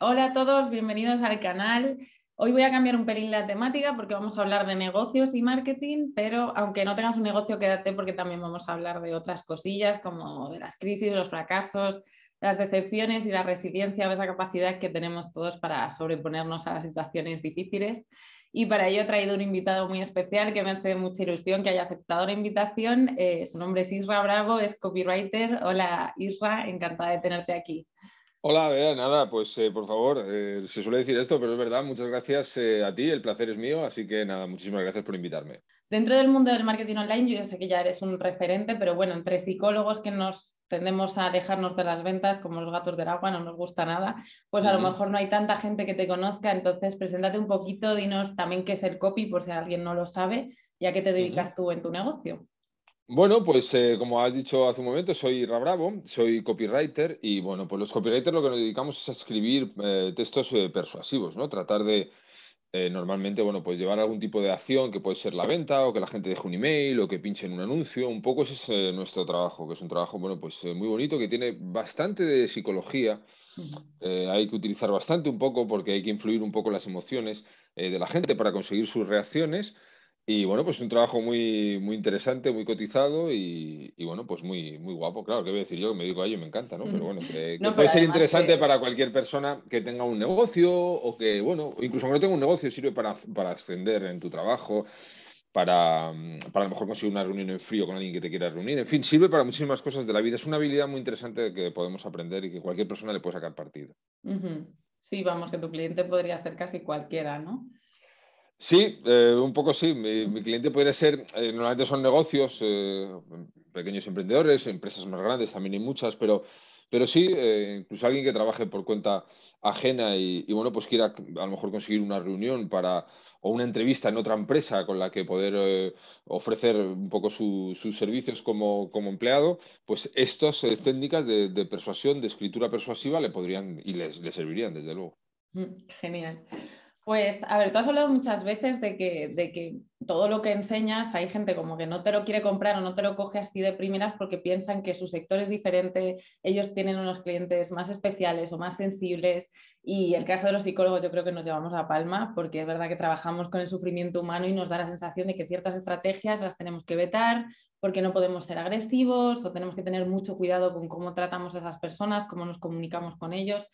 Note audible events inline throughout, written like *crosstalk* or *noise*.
Hola a todos, bienvenidos al canal. Hoy voy a cambiar un pelín la temática porque vamos a hablar de negocios y marketing, pero aunque no tengas un negocio, quédate porque también vamos a hablar de otras cosillas como de las crisis, los fracasos, las decepciones y la resiliencia, esa capacidad que tenemos todos para sobreponernos a las situaciones difíciles. Y para ello he traído un invitado muy especial que me hace mucha ilusión que haya aceptado la invitación. Eh, su nombre es Isra Bravo, es copywriter. Hola Isra, encantada de tenerte aquí. Hola, Bea, nada, pues eh, por favor, eh, se suele decir esto, pero es verdad, muchas gracias a ti, el placer es mío, así que nada, muchísimas gracias por invitarme. Dentro del mundo del marketing online, yo sé que ya eres un referente, pero bueno, entre psicólogos que nos tendemos a alejarnos de las ventas como los gatos del agua, no nos gusta nada, pues a lo mejor no hay tanta gente que te conozca, entonces preséntate un poquito, dinos también qué es el copy por si alguien no lo sabe y a qué te dedicas tú en tu negocio. Bueno, pues eh, como has dicho hace un momento, soy Rabravo, soy copywriter y bueno, pues los copywriters lo que nos dedicamos es a escribir eh, textos eh, persuasivos, ¿no? Tratar de, eh, normalmente, bueno, pues llevar algún tipo de acción que puede ser la venta o que la gente deje un email o que en un anuncio, un poco ese es eh, nuestro trabajo, que es un trabajo, bueno, pues eh, muy bonito, que tiene bastante de psicología, hay que utilizar bastante un poco porque hay que influir un poco las emociones de la gente para conseguir sus reacciones y bueno, pues un trabajo muy, interesante, muy cotizado y, bueno, pues muy, muy guapo. Claro, ¿qué voy a decir yo? me digo a ello, me encanta, ¿no? Pero mm. bueno, puede ser interesante para cualquier persona que tenga un negocio o que, bueno, incluso aunque no tenga un negocio, sirve para, para ascender en tu trabajo, para, mm, para a lo mejor conseguir una reunión en frío con alguien que te quiera reunir. En fin, sirve para muchísimas cosas de la vida. Es una habilidad muy interesante que podemos aprender y que cualquier persona le puede sacar partido. Sí, vamos, que tu cliente podría ser casi cualquiera, ¿no? Sí, eh, un poco sí. Mi, cliente podría ser, eh, normalmente son negocios, eh, pequeños emprendedores, empresas más grandes, también hay muchas, pero, pero sí, incluso alguien que trabaje por cuenta ajena y, bueno, pues quiera a lo mejor conseguir una reunión para o una entrevista en otra empresa con la que poder ofrecer un poco sus servicios como, empleado, pues estas técnicas de, persuasión, de escritura persuasiva, le podrían y le les servirían, desde luego. Mm, genial. Pues, a ver, tú has hablado muchas veces de que, todo lo que enseñas hay gente como que no te lo quiere comprar o no te lo coge así de primeras porque piensan que su sector es diferente, ellos tienen unos clientes más especiales o más sensibles y el caso de los psicólogos yo creo que nos llevamos la palma porque es verdad que trabajamos con el sufrimiento humano y nos da la sensación de que ciertas estrategias las tenemos que vetar porque no podemos ser agresivos o tenemos que tener mucho cuidado con cómo tratamos a esas personas, cómo nos comunicamos con ellos.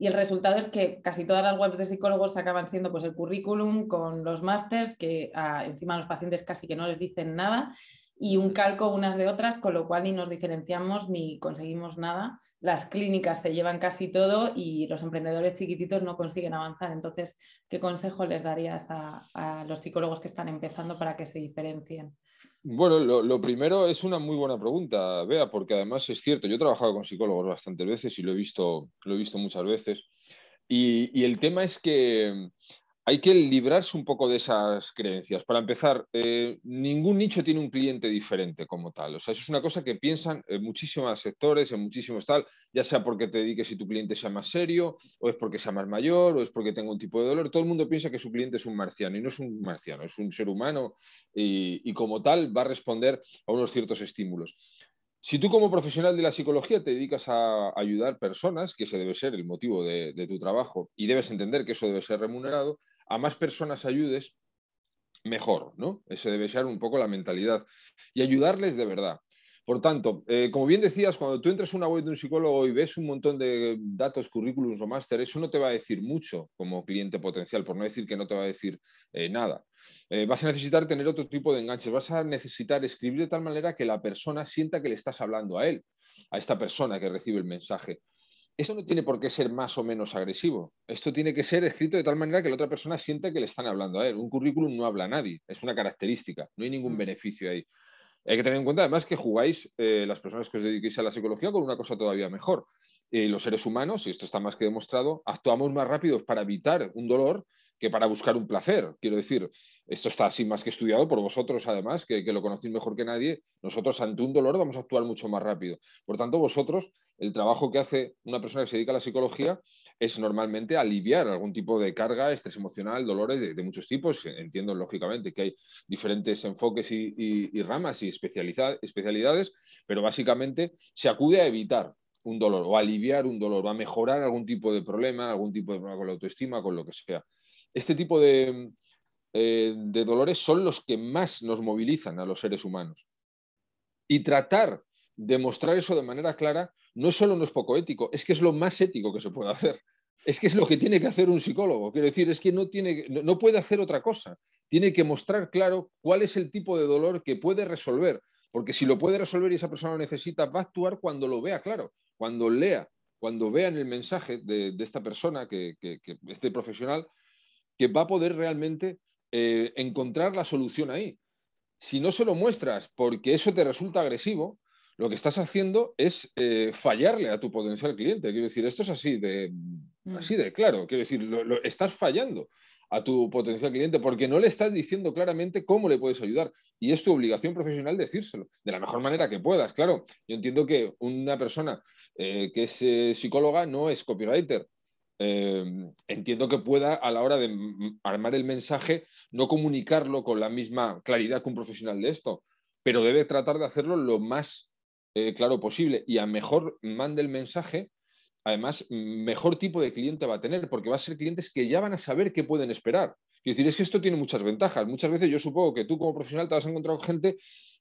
Y el resultado es que casi todas las webs de psicólogos acaban siendo pues, el currículum con los másters, que encima ah, encima los pacientes casi que no les dicen nada, y un calco unas de otras, con lo cual ni nos diferenciamos ni conseguimos nada. Las clínicas se llevan casi todo y los emprendedores chiquititos no consiguen avanzar. Entonces, ¿qué consejo les darías a los psicólogos que están empezando para que se diferencien? Bueno, lo, primero es una muy buena pregunta, Bea, porque además es cierto, yo he trabajado con psicólogos bastantes veces y lo he visto, lo he visto muchas veces. y el tema es que hay que librarse un poco de esas creencias. Para empezar, eh, ningún nicho tiene un cliente diferente como tal. O sea, eso es una cosa que piensan en muchísimos sectores, en muchísimos tal, ya sea porque te dediques si tu cliente sea más serio, o es porque sea más mayor, o es porque tenga un tipo de dolor. Todo el mundo piensa que su cliente es un marciano y no es un marciano, es un ser humano y, como tal va a responder a unos ciertos estímulos. Si tú como profesional de la psicología te dedicas a ayudar personas, que ese debe ser el motivo de, tu trabajo, y debes entender que eso debe ser remunerado, a más personas ayudes, mejor, ¿no? Ese debe ser un poco la mentalidad. Y ayudarles de verdad. Por tanto, eh, como bien decías, cuando tú entras a una web de un psicólogo y ves un montón de datos, currículums o máster, eso no te va a decir mucho como cliente potencial, por no decir que no te va a decir eh, nada. Eh, vas a necesitar tener otro tipo de enganches, vas a necesitar escribir de tal manera que la persona sienta que le estás hablando a él, a esta persona que recibe el mensaje. Esto no tiene por qué ser más o menos agresivo. Esto tiene que ser escrito de tal manera que la otra persona sienta que le están hablando a él. Un currículum no habla a nadie, es una característica, no hay ningún mm. beneficio ahí. Hay que tener en cuenta además que jugáis, eh, las personas que os dediquéis a la psicología, con una cosa todavía mejor. Eh, los seres humanos, y esto está más que demostrado, actuamos más rápidos para evitar un dolor que para buscar un placer. Quiero decir, esto está así más que estudiado por vosotros, además, que, que lo conocéis mejor que nadie. Nosotros ante un dolor vamos a actuar mucho más rápido. Por tanto, vosotros el trabajo que hace una persona que se dedica a la psicología es normalmente aliviar algún tipo de carga, estrés emocional, dolores de, muchos tipos. Entiendo, lógicamente, que hay diferentes enfoques y, ramas y especialidades, pero básicamente se acude a evitar un dolor o aliviar un dolor o a mejorar algún tipo de problema, algún tipo de problema con la autoestima, con lo que sea. Este tipo de eh, dolores son los que más nos movilizan a los seres humanos. Y tratar demostrar eso de manera clara no solo no es poco ético, es que es lo más ético que se puede hacer. Es que es lo que tiene que hacer un psicólogo. Quiero decir, es que no, tiene, no puede hacer otra cosa. Tiene que mostrar claro cuál es el tipo de dolor que puede resolver. Porque si lo puede resolver y esa persona lo necesita, va a actuar cuando lo vea claro, cuando lea, cuando vean el mensaje de, esta persona, que, este profesional, que va a poder realmente eh, encontrar la solución ahí. Si no se lo muestras porque eso te resulta agresivo, lo que estás haciendo es eh, fallarle a tu potencial cliente. Quiero decir, esto es así de, mm. así de claro. Quiero decir, estás fallando a tu potencial cliente porque no le estás diciendo claramente cómo le puedes ayudar. Y es tu obligación profesional decírselo de la mejor manera que puedas. Claro, yo entiendo que una persona eh, que es eh, psicóloga no es copywriter. entiendo que pueda a la hora de mm, armar el mensaje no comunicarlo con la misma claridad que un profesional de esto, pero debe tratar de hacerlo lo más eh, claro posible y a mejor mande el mensaje, además mm, mejor tipo de cliente va a tener, porque va a ser clientes que ya van a saber qué pueden esperar. Es decir, es que esto tiene muchas ventajas. Muchas veces yo supongo que tú como profesional te has encontrado gente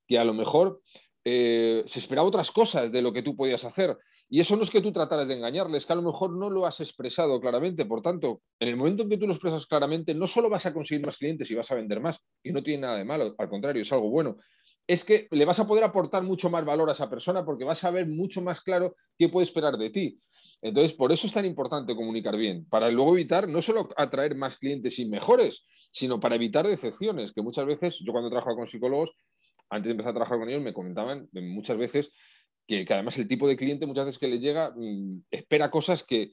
que a lo mejor eh, se esperaba otras cosas de lo que tú podías hacer. Y eso no es que tú trataras de engañarles, que a lo mejor no lo has expresado claramente. Por tanto, en el momento en que tú lo expresas claramente, no solo vas a conseguir más clientes y vas a vender más, y no tiene nada de malo, al contrario, es algo bueno, es que le vas a poder aportar mucho más valor a esa persona porque vas a ver mucho más claro qué puede esperar de ti. Entonces, por eso es tan importante comunicar bien, para luego evitar no solo atraer más clientes y mejores, sino para evitar decepciones, que muchas veces, yo cuando trabajaba con psicólogos, antes de empezar a trabajar con ellos, me comentaban muchas veces que, además el tipo de cliente muchas veces que le llega mm, espera cosas que,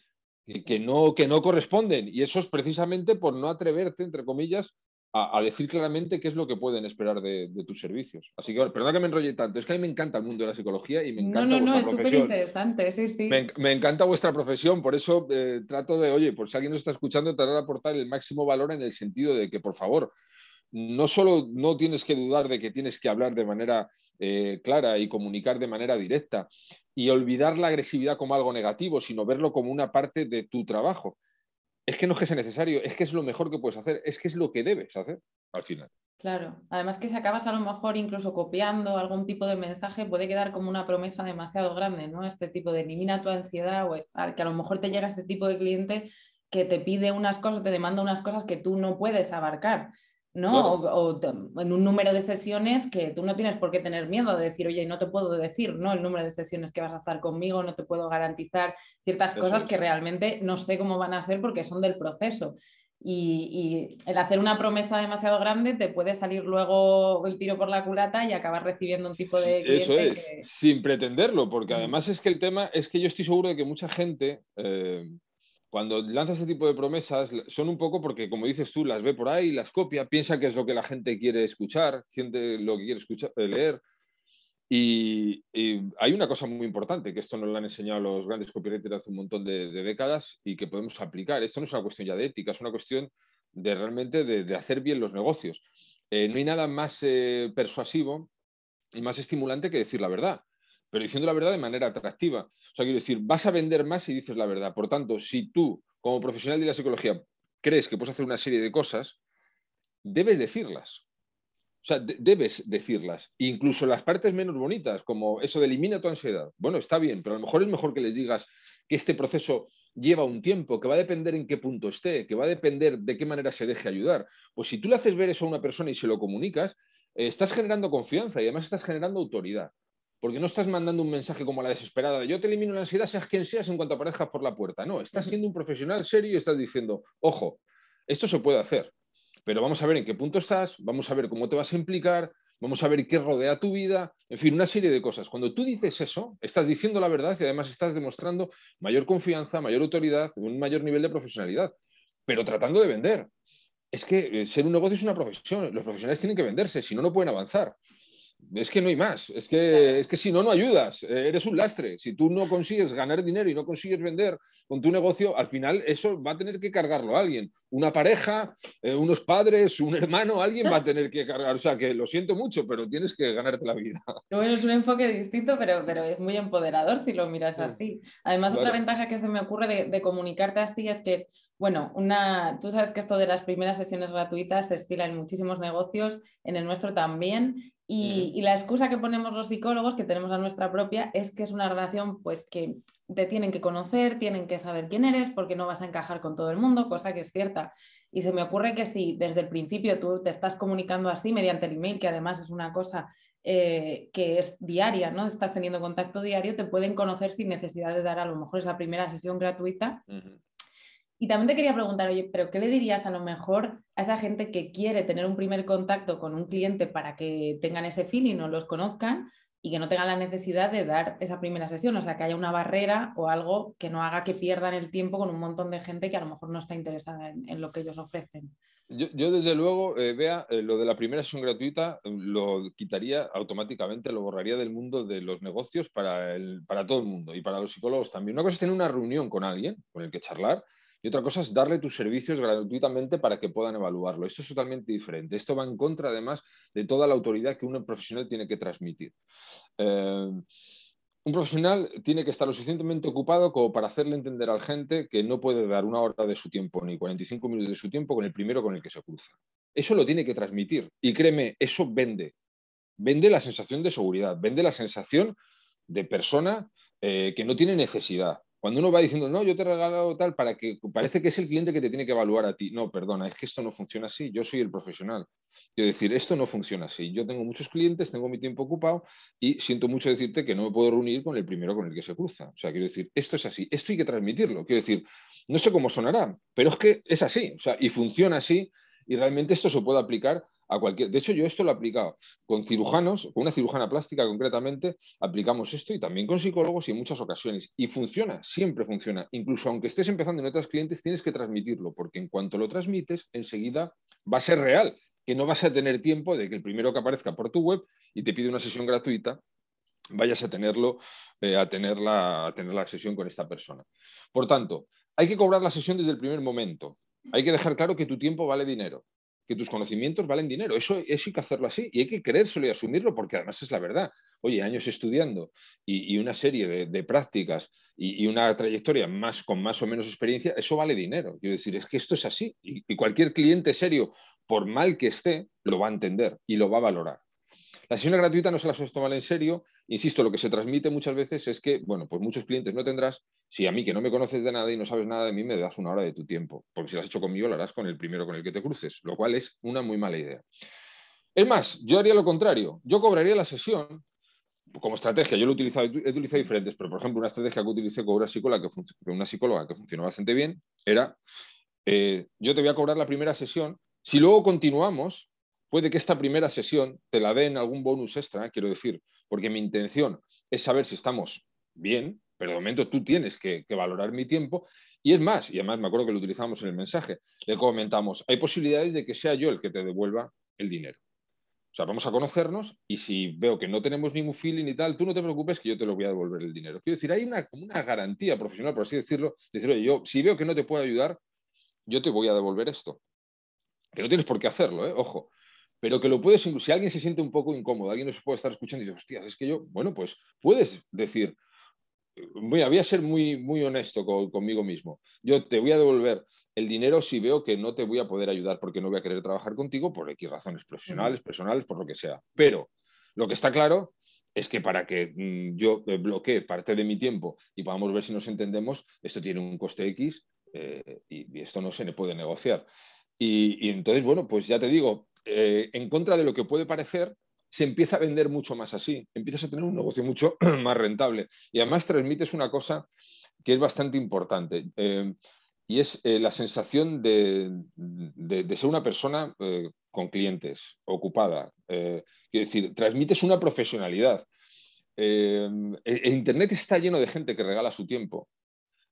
no, que no corresponden. Y eso es precisamente por no atreverte, entre comillas, a, decir claramente qué es lo que pueden esperar de, tus servicios. Así que, perdón, que me enrolle tanto, es que a mí me encanta el mundo de la psicología y me encanta no, no, no, es súper interesante, sí, sí. Me, encanta vuestra profesión, por eso eh, trato de, oye, por si alguien nos está escuchando, tratar de aportar el máximo valor en el sentido de que, por favor, no solo no tienes que dudar de que tienes que hablar de manera eh, clara y comunicar de manera directa y olvidar la agresividad como algo negativo, sino verlo como una parte de tu trabajo es que no es que sea necesario, es que es lo mejor que puedes hacer, es que es lo que debes hacer al final. Claro, además que si acabas a lo mejor incluso copiando algún tipo de mensaje, puede quedar como una promesa demasiado grande, ¿no? Este tipo de elimina tu ansiedad o que a lo mejor te llega este tipo de cliente que te pide unas cosas, te demanda unas cosas que tú no puedes abarcar. ¿no? O, en un número de sesiones que tú no tienes por qué tener miedo de decir, oye, no te puedo decir, ¿no? El número de sesiones que vas a estar conmigo, no te puedo garantizar ciertas cosas que realmente no sé cómo van a ser porque son del proceso. Y, el hacer una promesa demasiado grande te puede salir luego el tiro por la culata y acabar recibiendo un tipo de... Eso es, sin pretenderlo, porque además es que el tema es que yo estoy seguro de que mucha gente... Eh, cuando lanza ese tipo de promesas, son un poco porque, como dices tú, las ve por ahí, las copia, piensa que es lo que la gente quiere escuchar, siente lo que quiere escuchar, eh, leer. Y, hay una cosa muy importante, que esto nos lo han enseñado los grandes copywriters hace un montón de, décadas y que podemos aplicar. Esto no es una cuestión ya de ética, es una cuestión de realmente de, hacer bien los negocios. Eh, no hay nada más eh, persuasivo y más estimulante que decir la verdad pero diciendo la verdad de manera atractiva. O sea, quiero decir, vas a vender más si dices la verdad. Por tanto, si tú, como profesional de la psicología, crees que puedes hacer una serie de cosas, debes decirlas. O sea, debes decirlas. Incluso las partes menos bonitas, como eso de elimina tu ansiedad. Bueno, está bien, pero a lo mejor es mejor que les digas que este proceso lleva un tiempo, que va a depender en qué punto esté, que va a depender de qué manera se deje ayudar. Pues si tú le haces ver eso a una persona y se lo comunicas, eh, estás generando confianza y además estás generando autoridad. Porque no estás mandando un mensaje como la desesperada de yo te elimino la ansiedad, seas quien seas, en cuanto aparezcas por la puerta. No, estás siendo un profesional serio y estás diciendo, ojo, esto se puede hacer, pero vamos a ver en qué punto estás, vamos a ver cómo te vas a implicar, vamos a ver qué rodea tu vida, en fin, una serie de cosas. Cuando tú dices eso, estás diciendo la verdad y además estás demostrando mayor confianza, mayor autoridad, un mayor nivel de profesionalidad, pero tratando de vender. Es que eh, ser un negocio es una profesión, los profesionales tienen que venderse, si no, no pueden avanzar. Es que no hay más. Es que, es que si no, no ayudas. Eh, eres un lastre. Si tú no consigues ganar dinero y no consigues vender con tu negocio, al final eso va a tener que cargarlo alguien. Una pareja, eh, unos padres, un hermano, alguien va a tener que cargar. O sea, que lo siento mucho, pero tienes que ganarte la vida. Bueno, *laughs* es un enfoque distinto, pero, pero es muy empoderador si lo miras así. Además, otra ventaja que se me ocurre de, comunicarte así es que bueno, una, tú sabes que esto de las primeras sesiones gratuitas se estila en muchísimos negocios, en el nuestro también, y, la excusa que ponemos los psicólogos, que tenemos a nuestra propia, es que es una relación pues que te tienen que conocer, tienen que saber quién eres, porque no vas a encajar con todo el mundo, cosa que es cierta. Y se me ocurre que si desde el principio tú te estás comunicando así mediante el email, que además es una cosa eh, que es diaria, ¿no? Estás teniendo contacto diario, te pueden conocer sin necesidad de dar a lo mejor esa primera sesión gratuita. Y también te quería preguntar, oye, pero ¿qué le dirías a lo mejor a esa gente que quiere tener un primer contacto con un cliente para que tengan ese feeling o los conozcan y que no tengan la necesidad de dar esa primera sesión? O sea, que haya una barrera o algo que no haga que pierdan el tiempo con un montón de gente que a lo mejor no está interesada en, lo que ellos ofrecen. Yo, desde luego, vea, eh, eh, lo de la primera sesión gratuita eh, lo quitaría automáticamente, lo borraría del mundo de los negocios para, para todo el mundo y para los psicólogos también. Una cosa es tener una reunión con alguien con el que charlar y otra cosa es darle tus servicios gratuitamente para que puedan evaluarlo. Esto es totalmente diferente. Esto va en contra, además, de toda la autoridad que un profesional tiene que transmitir. Eh, un profesional tiene que estar lo suficientemente ocupado como para hacerle entender al gente que no puede dar una hora de su tiempo ni 45 minutos de su tiempo con el primero con el que se cruza. Eso lo tiene que transmitir. Y créeme, eso vende. Vende la sensación de seguridad, vende la sensación de persona eh, que no tiene necesidad. Cuando uno va diciendo, no, yo te he regalado tal, para que parece que es el cliente que te tiene que evaluar a ti. No, perdona, es que esto no funciona así, yo soy el profesional. Quiero decir, esto no funciona así. Yo tengo muchos clientes, tengo mi tiempo ocupado y siento mucho decirte que no me puedo reunir con el primero con el que se cruza. O sea, quiero decir, esto es así, esto hay que transmitirlo. Quiero decir, no sé cómo sonará, pero es que es así, o sea, y funciona así y realmente esto se puede aplicar de hecho, yo esto lo he aplicado con cirujanos, con una cirujana plástica concretamente, aplicamos esto y también con psicólogos y en muchas ocasiones. Y funciona, siempre funciona. Incluso aunque estés empezando en otras clientes, tienes que transmitirlo, porque en cuanto lo transmites, enseguida va a ser real, que no vas a tener tiempo de que el primero que aparezca por tu web y te pide una sesión gratuita vayas a tenerlo, eh, a, tener a tener la sesión con esta persona. Por tanto, hay que cobrar la sesión desde el primer momento. Hay que dejar claro que tu tiempo vale dinero que tus conocimientos valen dinero. Eso, es hay que hacerlo así y hay que creérselo y asumirlo porque además es la verdad. Oye, años estudiando y, una serie de, prácticas y, una trayectoria más, con más o menos experiencia, eso vale dinero. Quiero decir, es que esto es así y cualquier cliente serio, por mal que esté, lo va a entender y lo va a valorar. Las sesiones gratuita, no se las suele tomar en serio. Insisto, lo que se transmite muchas veces es que, bueno, pues muchos clientes no tendrás. Si a mí, que no me conoces de nada y no sabes nada de mí, me das una hora de tu tiempo. Porque si lo has hecho conmigo, lo harás con el primero con el que te cruces, lo cual es una muy mala idea. Es más, yo haría lo contrario. Yo cobraría la sesión como estrategia. Yo lo he utilizado, he utilizado diferentes, pero por ejemplo, una estrategia que utilicé con una psicóloga que, funcionó bastante bien era: eh, yo te voy a cobrar la primera sesión. Si luego continuamos, Puede que esta primera sesión te la den algún bonus extra, quiero decir, porque mi intención es saber si estamos bien, pero de momento tú tienes que, valorar mi tiempo. Y es más, y además me acuerdo que lo utilizamos en el mensaje, le comentamos, hay posibilidades de que sea yo el que te devuelva el dinero. O sea, vamos a conocernos y si veo que no tenemos ningún feeling y tal, tú no te preocupes que yo te lo voy a devolver el dinero. Quiero decir, hay una, una garantía profesional, por así decirlo, decir, yo si veo que no te puedo ayudar, yo te voy a devolver esto. Que no tienes por qué hacerlo, ¿eh? ojo, pero que lo puedes, si alguien se siente un poco incómodo, alguien se puede estar escuchando y dice, hostias, es que yo, bueno, pues puedes decir, voy a, ser muy, muy honesto conmigo mismo, yo te voy a devolver el dinero si veo que no te voy a poder ayudar porque no voy a querer trabajar contigo por X razones profesionales, personales, por lo que sea. Pero lo que está claro es que para que mm, yo bloquee parte de mi tiempo y podamos ver si nos entendemos, esto tiene un coste X eh, y, esto no se le puede negociar. y entonces, bueno, pues ya te digo, eh, en contra de lo que puede parecer, se empieza a vender mucho más así, empiezas a tener un negocio mucho *clears throat* más rentable y además transmites una cosa que es bastante importante eh, y es eh, la sensación de, ser una persona con clientes, ocupada. quiero decir, transmites una profesionalidad. E, e Internet está lleno de gente que regala su tiempo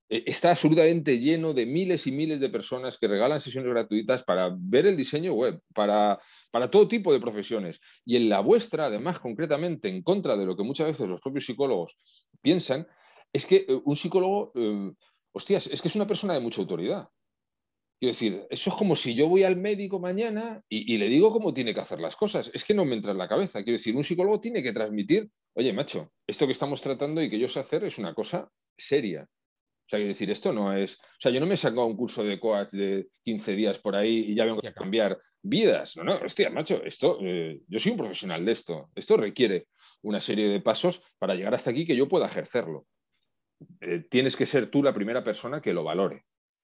eh, está absolutamente lleno de miles y miles de personas que regalan sesiones gratuitas para ver el diseño web, para, todo tipo de profesiones. Y en la vuestra, además, concretamente, en contra de lo que muchas veces los propios psicólogos piensan, es que eh, un psicólogo, eh, hostias, es que es una persona de mucha autoridad. Quiero decir, eso es como si yo voy al médico mañana y, y le digo cómo tiene que hacer las cosas. Es que no me entra en la cabeza. Quiero decir, un psicólogo tiene que transmitir, oye, macho, esto que estamos tratando y que yo sé hacer es una cosa seria. O sea, decir, esto no es. O sea, yo no me he sacado un curso de coach de 15 días por ahí y ya vengo a cambiar vidas. No, no, hostia, macho, esto, eh, yo soy un profesional de esto. Esto requiere una serie de pasos para llegar hasta aquí que yo pueda ejercerlo. Eh, tienes que ser tú la primera persona que lo valore.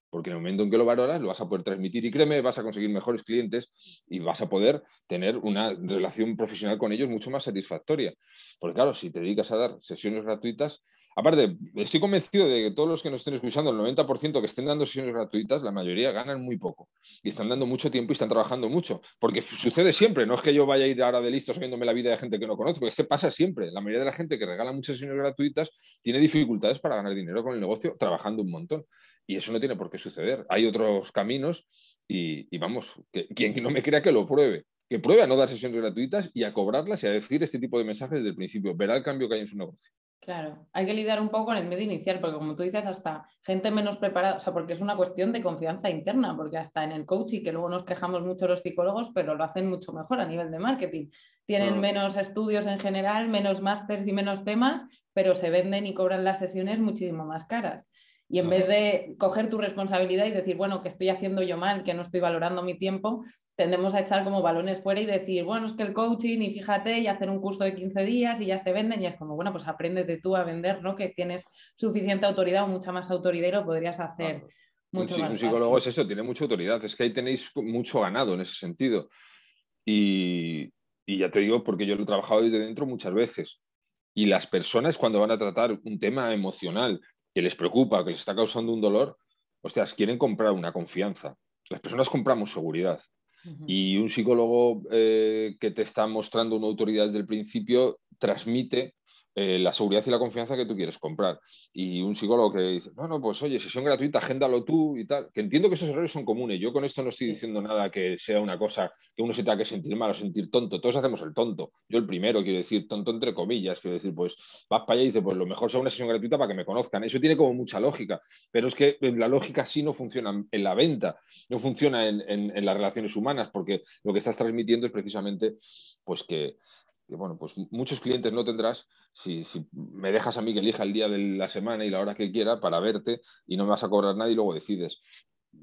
Porque en el momento en que lo valoras, lo vas a poder transmitir y créeme, vas a conseguir mejores clientes y vas a poder tener una relación profesional con ellos mucho más satisfactoria. Porque claro, si te dedicas a dar sesiones gratuitas, Aparte, estoy convencido de que todos los que nos estén escuchando, el 90% que estén dando sesiones gratuitas, la mayoría ganan muy poco y están dando mucho tiempo y están trabajando mucho, porque sucede siempre, no es que yo vaya a ir ahora de listo sabiéndome la vida de gente que no conozco, es que pasa siempre. La mayoría de la gente que regala muchas sesiones gratuitas tiene dificultades para ganar dinero con el negocio trabajando un montón y eso no tiene por qué suceder. Hay otros caminos y, vamos, quien no me crea que lo pruebe, que pruebe a no dar sesiones gratuitas y a cobrarlas y a decir este tipo de mensajes desde el principio, verá el cambio que hay en su negocio. Claro, hay que lidiar un poco con el medio inicial, porque como tú dices, hasta gente menos preparada, o sea, porque es una cuestión de confianza interna, porque hasta en el coaching, que luego nos quejamos mucho los psicólogos, pero lo hacen mucho mejor a nivel de marketing. Tienen menos estudios en general, menos másters y menos temas, pero se venden y cobran las sesiones muchísimo más caras. Y en vez de coger tu responsabilidad y decir, bueno, que estoy haciendo yo mal, que no estoy valorando mi tiempo, tendemos a echar como balones fuera y decir, bueno, es que el coaching y fíjate y hacer un curso de 15 días y ya se venden y es como, bueno, pues apréndete tú a vender, ¿no? Que tienes suficiente autoridad o mucha más autoridad lo podrías hacer. Mucho un, más un psicólogo es eso, tiene mucha autoridad, es que ahí tenéis mucho ganado en ese sentido. Y, y ya te digo, porque yo lo he trabajado desde dentro muchas veces. Y las personas cuando van a tratar un tema emocional que les preocupa, que les está causando un dolor, hostias, quieren comprar una confianza. Las personas compramos seguridad y un psicólogo eh, que te está mostrando una autoridad desde el principio transmite eh, la seguridad y la confianza que tú quieres comprar. Y un psicólogo que dice, no, no, pues oye, sesión gratuita, agéndalo tú y tal. Que entiendo que esos errores son comunes. Yo con esto no estoy diciendo nada que sea una cosa que uno se tenga que sentir mal o sentir tonto. Todos hacemos el tonto. Yo el primero, quiero decir, tonto entre comillas. Quiero decir, pues vas para allá y dices, pues lo mejor sea una sesión gratuita para que me conozcan. Eso tiene como mucha lógica. Pero es que la lógica sí no funciona en la venta, no funciona en, en las relaciones humanas, porque lo que estás transmitiendo es precisamente, pues que bueno, pues muchos clientes no tendrás si, me dejas a mí que elija el día de la semana y la hora que quiera para verte y no me vas a cobrar nada y luego decides.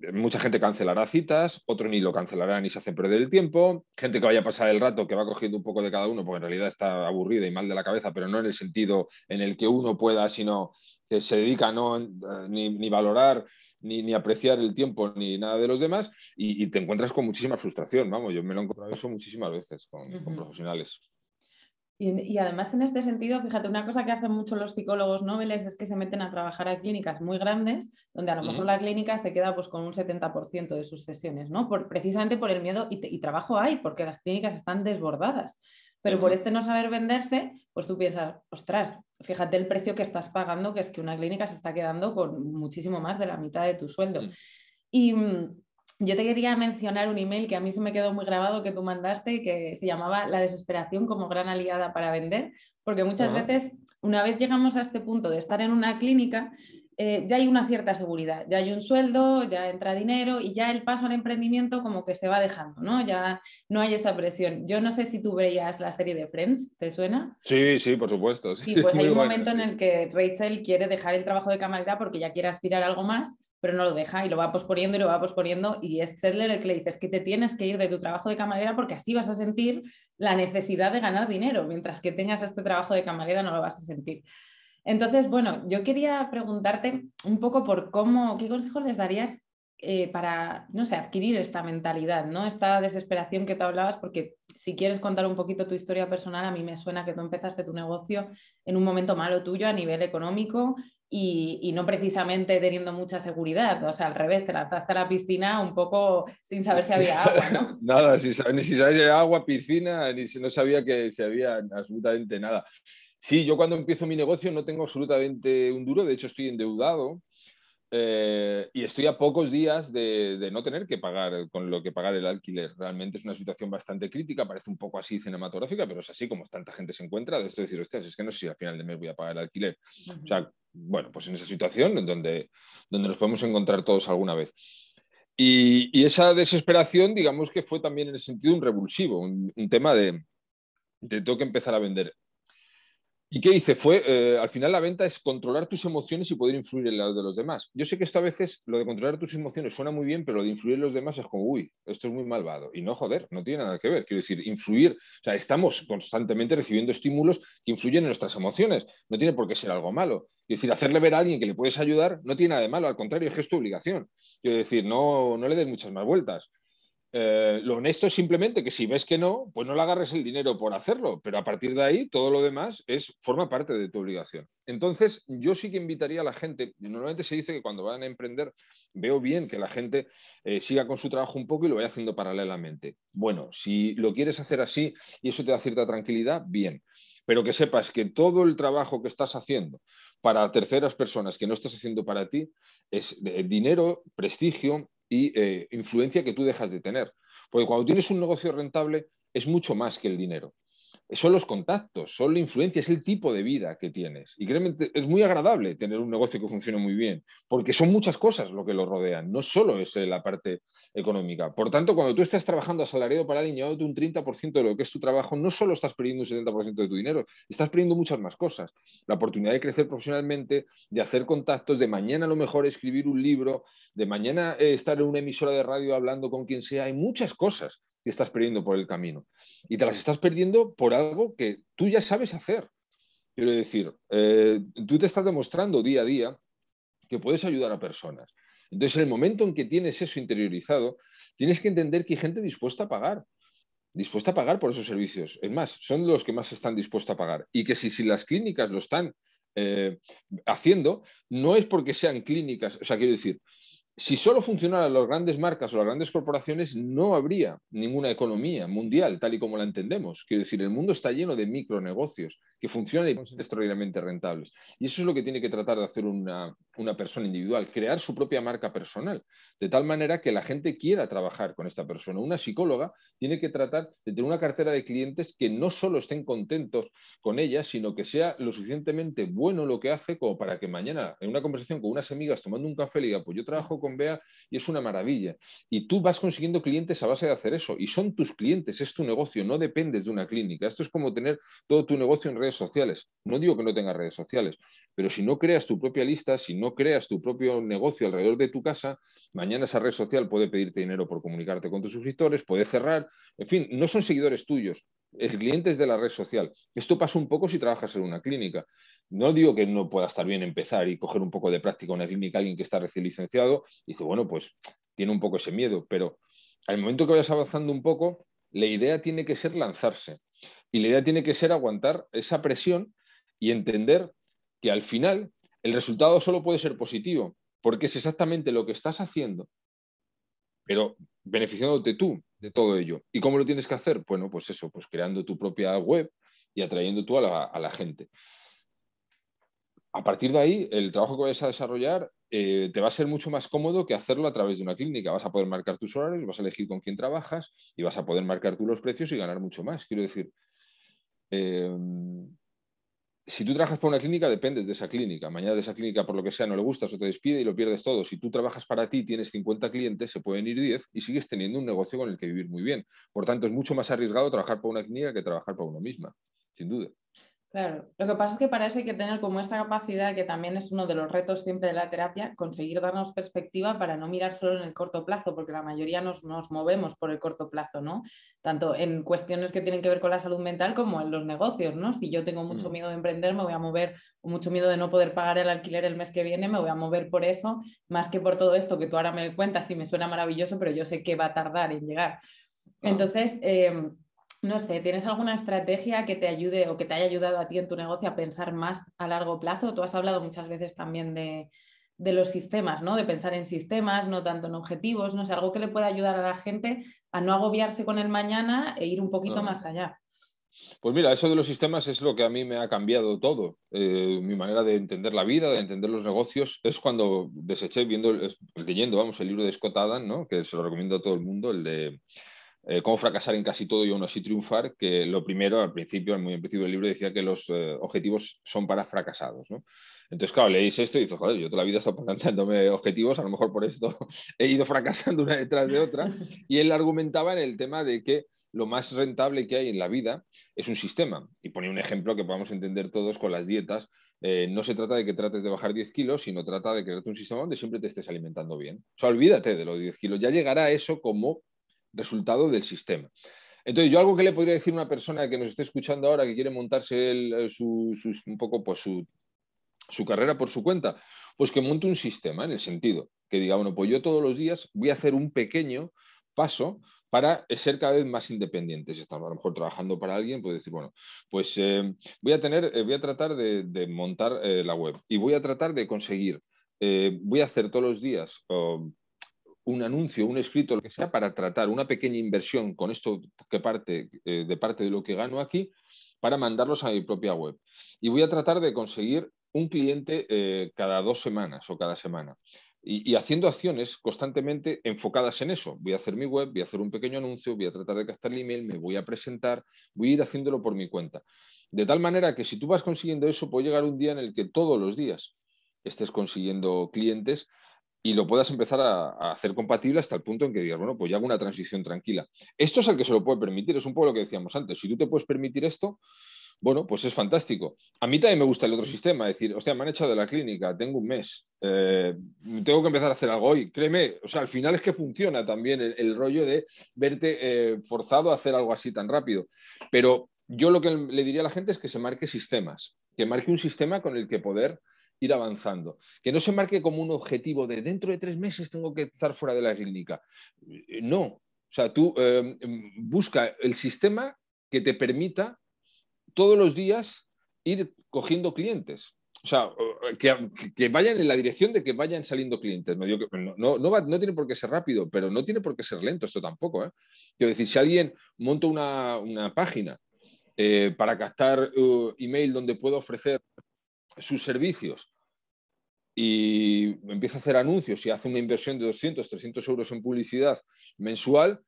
Eh, mucha gente cancelará citas, otro ni lo cancelará ni se hace perder el tiempo, gente que vaya a pasar el rato, que va cogiendo un poco de cada uno, porque en realidad está aburrida y mal de la cabeza, pero no en el sentido en el que uno pueda, sino que se dedica no, eh, ni, valorar ni, ni, apreciar el tiempo ni nada de los demás y, te encuentras con muchísima frustración. Vamos, yo me lo he encontrado eso muchísimas veces con profesionales. Y, además en este sentido, fíjate, una cosa que hacen mucho los psicólogos nobles es que se meten a trabajar a clínicas muy grandes, donde a lo mejor la clínica se queda pues con un 70% de sus sesiones, ¿no? Por, precisamente por el miedo y, trabajo hay, porque las clínicas están desbordadas. Pero por este no saber venderse, pues tú piensas, ostras, fíjate el precio que estás pagando, que es que una clínica se está quedando con muchísimo más de la mitad de tu sueldo. Y mm, yo te quería mencionar un email que a mí se me quedó muy grabado que tú mandaste, y que se llamaba La desesperación como gran aliada para vender, porque muchas veces, una vez llegamos a este punto de estar en una clínica, eh, ya hay una cierta seguridad, ya hay un sueldo, ya entra dinero y ya el paso al emprendimiento como que se va dejando, ¿no? Ya no hay esa presión. Yo no sé si tú veías la serie de Friends, ¿te suena? Sí, sí, por supuesto. y pues *laughs* hay un momento en el que Rachel quiere dejar el trabajo de camarera porque ya quiere aspirar a algo más pero no lo deja y lo va posponiendo y lo va posponiendo. Y es serle el que le dices que te tienes que ir de tu trabajo de camarera porque así vas a sentir la necesidad de ganar dinero. Mientras que tengas este trabajo de camarera no lo vas a sentir. Entonces, bueno, yo quería preguntarte un poco por cómo, qué consejos les darías eh, para, no sé, adquirir esta mentalidad, ¿no? Esta desesperación que te hablabas, porque si quieres contar un poquito tu historia personal, a mí me suena que tú empezaste tu negocio en un momento malo tuyo a nivel económico y, no precisamente teniendo mucha seguridad, o sea, al revés, te lanzaste a la piscina un poco sin saber si había agua, ¿no? *laughs* nada, si, ni si sabía si había agua, piscina, ni si no sabía que se si había absolutamente nada. Sí, yo cuando empiezo mi negocio no tengo absolutamente un duro, de hecho estoy endeudado, eh, y estoy a pocos días de, no tener que pagar con lo que pagar el alquiler. Realmente es una situación bastante crítica, parece un poco así cinematográfica, pero es así como tanta gente se encuentra, de esto decir, ostras, es que no sé si al final de mes voy a pagar el alquiler. O sea, bueno, pues en esa situación donde, donde nos podemos encontrar todos alguna vez. Y, esa desesperación, digamos que fue también en el sentido un revulsivo, un, tema de, de tengo que empezar a vender ¿Y qué dice Fue, eh, al final la venta es controlar tus emociones y poder influir en las de los demás. Yo sé que esto a veces, lo de controlar tus emociones suena muy bien, pero lo de influir en los demás es como, uy, esto es muy malvado. Y no, joder, no tiene nada que ver. Quiero decir, influir, o sea, estamos constantemente recibiendo estímulos que influyen en nuestras emociones. No tiene por qué ser algo malo. Es decir, hacerle ver a alguien que le puedes ayudar no tiene nada de malo, al contrario, es que es tu obligación. Quiero decir, no, no le des muchas más vueltas. Eh, lo honesto es simplemente que si ves que no, pues no le agarres el dinero por hacerlo, pero a partir de ahí todo lo demás es, forma parte de tu obligación. Entonces, yo sí que invitaría a la gente, normalmente se dice que cuando van a emprender, veo bien que la gente eh, siga con su trabajo un poco y lo vaya haciendo paralelamente. Bueno, si lo quieres hacer así y eso te da cierta tranquilidad, bien, pero que sepas que todo el trabajo que estás haciendo, para terceras personas que no estás haciendo para ti es eh, dinero, prestigio y eh, influencia que tú dejas de tener. Porque cuando tienes un negocio rentable es mucho más que el dinero son los contactos, son la influencia, es el tipo de vida que tienes. Y créeme, es muy agradable tener un negocio que funcione muy bien, porque son muchas cosas lo que lo rodean, no solo es eh, la parte económica. Por tanto, cuando tú estás trabajando asalariado para alguien, llevándote un 30% de lo que es tu trabajo, no solo estás perdiendo un 70% de tu dinero, estás perdiendo muchas más cosas. La oportunidad de crecer profesionalmente, de hacer contactos, de mañana a lo mejor escribir un libro, de mañana eh, estar en una emisora de radio hablando con quien sea, hay muchas cosas que estás perdiendo por el camino y te las estás perdiendo por algo que tú ya sabes hacer. Quiero decir, eh, tú te estás demostrando día a día que puedes ayudar a personas. Entonces, en el momento en que tienes eso interiorizado, tienes que entender que hay gente dispuesta a pagar, dispuesta a pagar por esos servicios. Es más, son los que más están dispuestos a pagar. Y que si, las clínicas lo están eh, haciendo, no es porque sean clínicas, o sea, quiero decir, si solo funcionaran las grandes marcas o las grandes corporaciones, no habría ninguna economía mundial tal y como la entendemos. Quiero decir, el mundo está lleno de micronegocios que funcionan y son extraordinariamente rentables. Y eso es lo que tiene que tratar de hacer una, una persona individual, crear su propia marca personal, de tal manera que la gente quiera trabajar con esta persona. Una psicóloga tiene que tratar de tener una cartera de clientes que no solo estén contentos con ella, sino que sea lo suficientemente bueno lo que hace como para que mañana, en una conversación con unas amigas tomando un café, le diga, pues yo trabajo con vea y es una maravilla. Y tú vas consiguiendo clientes a base de hacer eso y son tus clientes, es tu negocio, no dependes de una clínica. Esto es como tener todo tu negocio en redes sociales. No digo que no tengas redes sociales, pero si no creas tu propia lista, si no creas tu propio negocio alrededor de tu casa, mañana esa red social puede pedirte dinero por comunicarte con tus suscriptores, puede cerrar, en fin, no son seguidores tuyos, el cliente de la red social. Esto pasa un poco si trabajas en una clínica. No digo que no pueda estar bien empezar y coger un poco de práctica en una clínica alguien que está recién licenciado y dice, bueno, pues tiene un poco ese miedo, pero al momento que vayas avanzando un poco, la idea tiene que ser lanzarse y la idea tiene que ser aguantar esa presión y entender que al final el resultado solo puede ser positivo, porque es exactamente lo que estás haciendo, pero beneficiándote tú de todo ello. ¿Y cómo lo tienes que hacer? Bueno, pues eso, pues creando tu propia web y atrayendo tú a la gente a partir de ahí, el trabajo que vayas a desarrollar eh, te va a ser mucho más cómodo que hacerlo a través de una clínica. Vas a poder marcar tus horarios, vas a elegir con quién trabajas y vas a poder marcar tú los precios y ganar mucho más. Quiero decir, em, si tú trabajas para una clínica, dependes de esa clínica. Mañana de esa clínica, por lo que sea, no le gustas o te despide y lo pierdes todo. Si tú trabajas para ti, tienes 50 clientes, se pueden ir 10 y sigues teniendo un negocio con el que vivir muy bien. Por tanto, es mucho más arriesgado trabajar para una clínica que trabajar para uno misma, sin duda. Claro, lo que pasa es que para eso hay que tener como esta capacidad, que también es uno de los retos siempre de la terapia, conseguir darnos perspectiva para no mirar solo en el corto plazo, porque la mayoría nos, movemos por el corto plazo, ¿no? Tanto en cuestiones que tienen que ver con la salud mental como en los negocios, ¿no? Si yo tengo mucho mm. miedo de emprender, me voy a mover, o mucho miedo de no poder pagar el alquiler el mes que viene, me voy a mover por eso, más que por todo esto que tú ahora me cuentas y me suena maravilloso, pero yo sé que va a tardar en llegar. Ah. Entonces, em, no sé, ¿tienes alguna estrategia que te ayude o que te haya ayudado a ti en tu negocio a pensar más a largo plazo? Tú has hablado muchas veces también de, los sistemas, ¿no? De pensar en sistemas, no tanto en objetivos, no algo que le pueda ayudar a la gente a no agobiarse con el mañana e ir un poquito más allá. Pues mira, eso de los sistemas es lo que a mí me ha cambiado todo. Eh, mi manera de entender la vida, de entender los negocios, es cuando deseché viendo, leyendo, vamos, el libro de Scott Adam, Que se lo recomiendo a todo el mundo, el de eh, cómo fracasar en casi todo y aún así triunfar, que lo primero, al principio, muy principio del libro, decía que los eh, objetivos son para fracasados. Entonces, claro, leéis esto y dices, joder, yo toda la vida he estado planteándome objetivos, a lo mejor por esto *laughs* he ido fracasando una detrás de otra. *laughs* Y él argumentaba en el tema de que lo más rentable que hay en la vida es un sistema. Y ponía un ejemplo que podamos entender todos con las dietas. Eh, no se trata de que trates de bajar 10 kilos, sino trata de crearte un sistema donde siempre te estés alimentando bien. O sea, olvídate de los 10 kilos. Ya llegará eso como resultado del sistema. Entonces, yo algo que le podría decir a una persona que nos esté escuchando ahora, que quiere montarse eh, un poco pues, su, carrera por su cuenta, pues que monte un sistema en el sentido que diga, bueno, pues yo todos los días voy a hacer un pequeño paso para ser cada vez más independiente. Si estamos a lo mejor trabajando para alguien, pues decir, bueno, pues eh, voy a tener, eh, voy a tratar de, montar la web y voy a tratar de conseguir, voy a hacer todos los días, un anuncio, un escrito, lo que sea, para tratar una pequeña inversión con esto que parte eh, de parte de lo que gano aquí, para mandarlos a mi propia web. Y voy a tratar de conseguir un cliente eh, cada dos semanas o cada semana. Y, y, haciendo acciones constantemente enfocadas en eso. Voy a hacer mi web, voy a hacer un pequeño anuncio, voy a tratar de captar el email, me voy a presentar, voy a ir haciéndolo por mi cuenta. De tal manera que si tú vas consiguiendo eso, puede llegar un día en el que todos los días estés consiguiendo clientes y lo puedas empezar a, hacer compatible hasta el punto en que digas, bueno, pues ya hago una transición tranquila. Esto es el que se lo puede permitir, es un poco lo que decíamos antes. Si tú te puedes permitir esto, bueno, pues es fantástico. A mí también me gusta el otro sistema, decir, hostia, me han echado de la clínica, tengo un mes, eh, tengo que empezar a hacer algo hoy. Créeme, o sea, al final es que funciona también el, rollo de verte eh, forzado a hacer algo así tan rápido. Pero yo lo que le diría a la gente es que se marque sistemas, que marque un sistema con el que poder ir avanzando. Que no se marque como un objetivo de dentro de tres meses tengo que estar fuera de la clínica. Eh, no. O sea, tú em, em, busca el sistema que te permita todos los días ir cogiendo clientes. O sea, que, que, vayan en la dirección de que vayan saliendo clientes. No, no, tiene por qué ser rápido, pero no tiene por qué ser lento esto tampoco. ¿eh? Quiero decir, si alguien monta una, página eh, para captar uh, email donde pueda ofrecer sus servicios y empieza a hacer anuncios y hace una inversión de 200, 300 euros en publicidad mensual,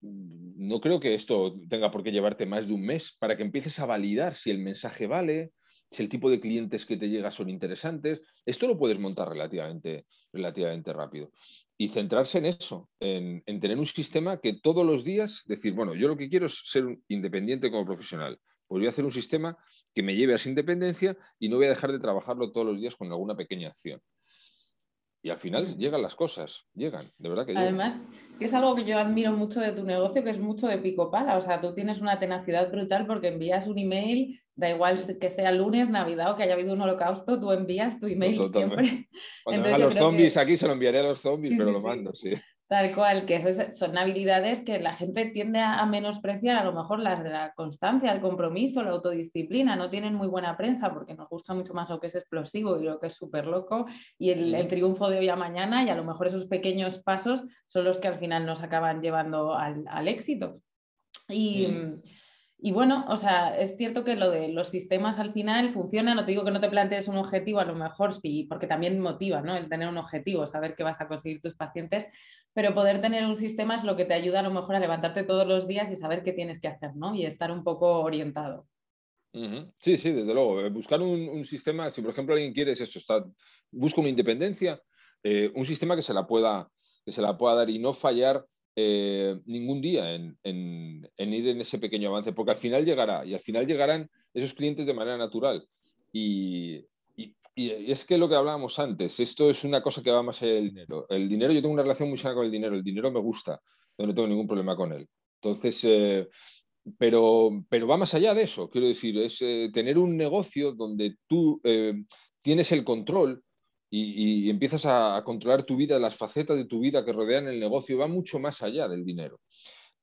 no creo que esto tenga por qué llevarte más de un mes para que empieces a validar si el mensaje vale, si el tipo de clientes que te llega son interesantes. Esto lo puedes montar relativamente, relativamente rápido. Y centrarse en eso, en, en tener un sistema que todos los días decir, bueno, yo lo que quiero es ser independiente como profesional. Pues voy a hacer un sistema que me lleve a esa independencia y no voy a dejar de trabajarlo todos los días con alguna pequeña acción. Y al final llegan las cosas, llegan, de verdad que llegan. Además, que es algo que yo admiro mucho de tu negocio, que es mucho de pico pala. O sea, tú tienes una tenacidad brutal porque envías un email, da igual que sea lunes, Navidad o que haya habido un holocausto, tú envías tu email siempre. Cuando a los zombies aquí se lo enviaré a los zombies, pero lo mando, sí. Tal cual, que son habilidades que la gente tiende a, menospreciar, a lo mejor las de la constancia, el compromiso, la autodisciplina, no tienen muy buena prensa porque nos gusta mucho más lo que es explosivo y lo que es súper loco y el, triunfo de hoy a mañana y a lo mejor esos pequeños pasos son los que al final nos acaban llevando al, éxito. Y... Mm, y bueno, o sea, es cierto que lo de los sistemas al final funciona, no te digo que no te plantees un objetivo, a lo mejor sí, porque también motiva, ¿no? El tener un objetivo, saber qué vas a conseguir tus pacientes, pero poder tener un sistema es lo que te ayuda a lo mejor a levantarte todos los días y saber qué tienes que hacer, ¿no? Y estar un poco orientado. Sí, sí, desde luego. Eh, buscar un, sistema, si por ejemplo alguien quiere eso, está, busca una independencia, eh, un sistema que se la pueda que se la pueda dar y no fallar eh, ningún día en, ir en ese pequeño avance, porque al final llegará y al final llegarán esos clientes de manera natural. Y, es que lo que hablábamos antes, esto es una cosa que va más allá del dinero. El dinero, yo tengo una relación muy sana con el dinero, el dinero me gusta, no tengo ningún problema con él. Entonces, eh, pero, pero va más allá de eso, quiero decir, es eh, tener un negocio donde tú tienes el control y, empiezas a, controlar tu vida, las facetas de tu vida que rodean el negocio, va mucho más allá del dinero.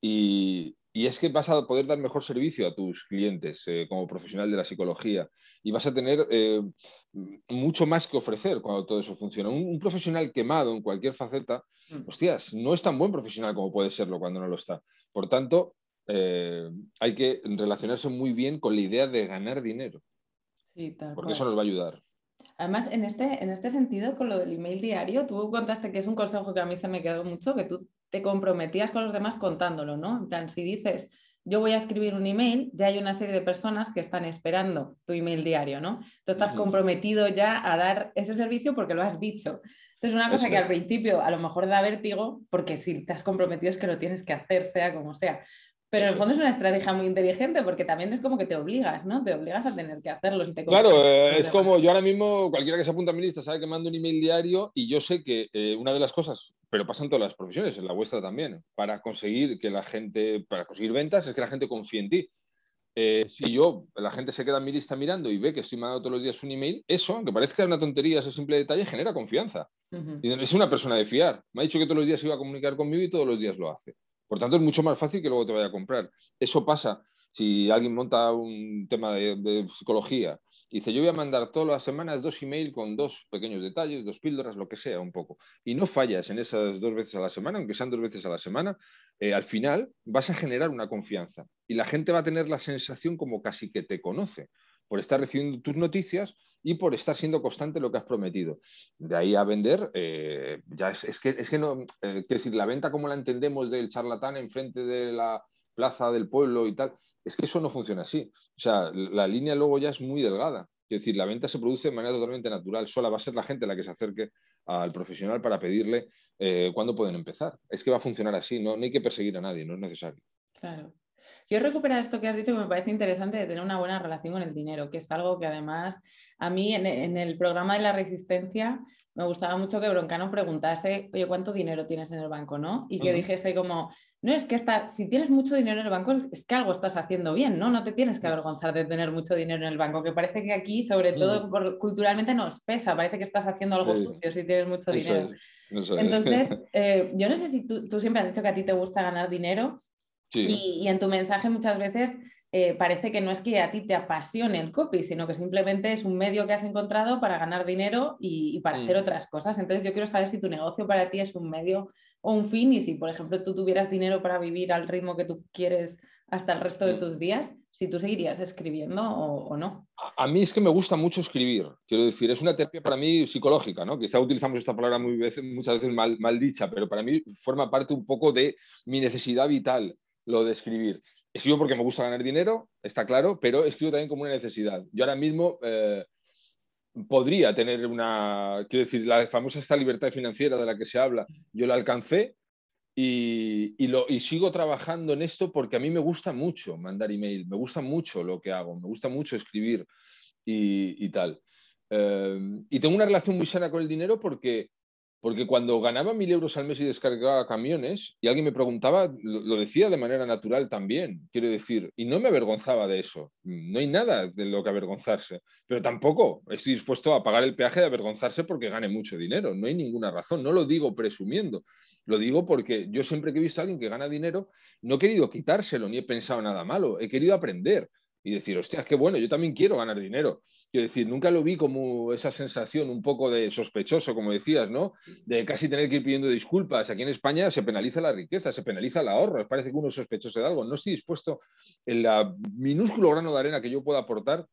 Y, es que vas a poder dar mejor servicio a tus clientes eh, como profesional de la psicología y vas a tener eh, mucho más que ofrecer cuando todo eso funciona. Un, profesional quemado en cualquier faceta, mm. hostias, no es tan buen profesional como puede serlo cuando no lo está. Por tanto, eh, hay que relacionarse muy bien con la idea de ganar dinero. Sí, porque eso nos va a ayudar. Además, en este, en este sentido, con lo del email diario, tú contaste que es un consejo que a mí se me quedó mucho, que tú te comprometías con los demás contándolo, ¿no? En plan, si dices, yo voy a escribir un email, ya hay una serie de personas que están esperando tu email diario, ¿no? Tú estás comprometido ya a dar ese servicio porque lo has dicho. Entonces, una cosa que al principio a lo mejor da vértigo, porque si te has comprometido es que lo tienes que hacer, sea como sea. Pero en el fondo es una estrategia muy inteligente porque también es como que te obligas, ¿no? Te obligas a tener que hacerlo. te claro, eh, es como yo ahora mismo, cualquiera que se apunta a mi lista sabe que mando un email diario y yo sé que eh, una de las cosas, pero pasan todas las profesiones, en la vuestra también, para conseguir que la gente, para conseguir ventas, es que la gente confíe en ti. Eh, si yo, la gente se queda en mi lista mirando y ve que estoy mandando todos los días un email, eso, aunque parezca una tontería, ese simple detalle, genera confianza. y Es una persona de fiar. Me ha dicho que todos los días iba a comunicar conmigo y todos los días lo hace. Por tanto, es mucho más fácil que luego te vaya a comprar. Eso pasa si alguien monta un tema de, psicología. Y dice, yo voy a mandar todas las semanas dos email con dos pequeños detalles, dos píldoras, lo que sea, un poco. Y no fallas en esas dos veces a la semana, aunque sean dos veces a la semana, eh, al final vas a generar una confianza. Y la gente va a tener la sensación como casi que te conoce por estar recibiendo tus noticias y por estar siendo constante lo que has prometido. De ahí a vender, eh, ya es, que, es que no, eh, que la venta como la entendemos del charlatán enfrente de la plaza del pueblo y tal, es que eso no funciona así. O sea, la línea luego ya es muy delgada. Es decir, la venta se produce de manera totalmente natural, sola va a ser la gente la que se acerque al profesional para pedirle eh, cuándo pueden empezar. Es que va a funcionar así, no, no hay que perseguir a nadie, no es necesario. Claro. Quiero recuperar esto que has dicho que me parece interesante de tener una buena relación con el dinero, que es algo que además a mí en, el programa de la resistencia me gustaba mucho que Broncano preguntase, oye, ¿cuánto dinero tienes en el banco? ¿no? Y que dijese como, no, es que está, si tienes mucho dinero en el banco, es que algo estás haciendo bien, ¿no? No te tienes que avergonzar de tener mucho dinero en el banco, que parece que aquí, sobre mm. todo culturalmente, nos pesa, parece que estás haciendo algo sucio si tienes mucho dinero. Entonces, *laughs* eh, yo no sé si tú, siempre has dicho que a ti te gusta ganar dinero y en tu mensaje muchas veces eh, parece que no es que a ti te apasione el copy, sino que simplemente es un medio que has encontrado para ganar dinero y, para hacer mm. otras cosas. Entonces yo quiero saber si tu negocio para ti es un medio o un fin y si, por ejemplo, tú tuvieras dinero para vivir al ritmo que tú quieres hasta el resto de mm. tus días, si tú seguirías escribiendo o, no. A, mí es que me gusta mucho escribir, quiero decir, es una terapia para mí psicológica, ¿no? Quizá utilizamos esta palabra muy veces, muchas veces mal, mal dicha, pero para mí forma parte un poco de mi necesidad vital lo de escribir escribo porque me gusta ganar dinero, está claro, pero escribo también como una necesidad. Yo ahora mismo eh, podría tener una, quiero decir, la famosa esta libertad financiera de la que se habla, yo la alcancé y, lo, sigo trabajando en esto porque a mí me gusta mucho mandar email, me gusta mucho lo que hago, me gusta mucho escribir y, tal. Eh, y tengo una relación muy sana con el dinero porque porque cuando ganaba mil euros al mes y descargaba camiones, y alguien me preguntaba, lo decía de manera natural también, quiero decir, y no me avergonzaba de eso. No hay nada de lo que avergonzarse. Pero tampoco estoy dispuesto a pagar el peaje de avergonzarse porque gane mucho dinero. No hay ninguna razón. No lo digo presumiendo. Lo digo porque yo siempre que he visto a alguien que gana dinero, no he querido quitárselo ni he pensado nada malo. He querido aprender y decir, hostia, qué bueno, yo también quiero ganar dinero. Quiero decir, nunca lo vi como esa sensación un poco de sospechoso, como decías, ¿no? De casi tener que ir pidiendo disculpas. Aquí en España se penaliza la riqueza, se penaliza el ahorro. Parece que uno es sospechoso de algo. No estoy dispuesto, en la minúsculo grano de arena que yo pueda aportar,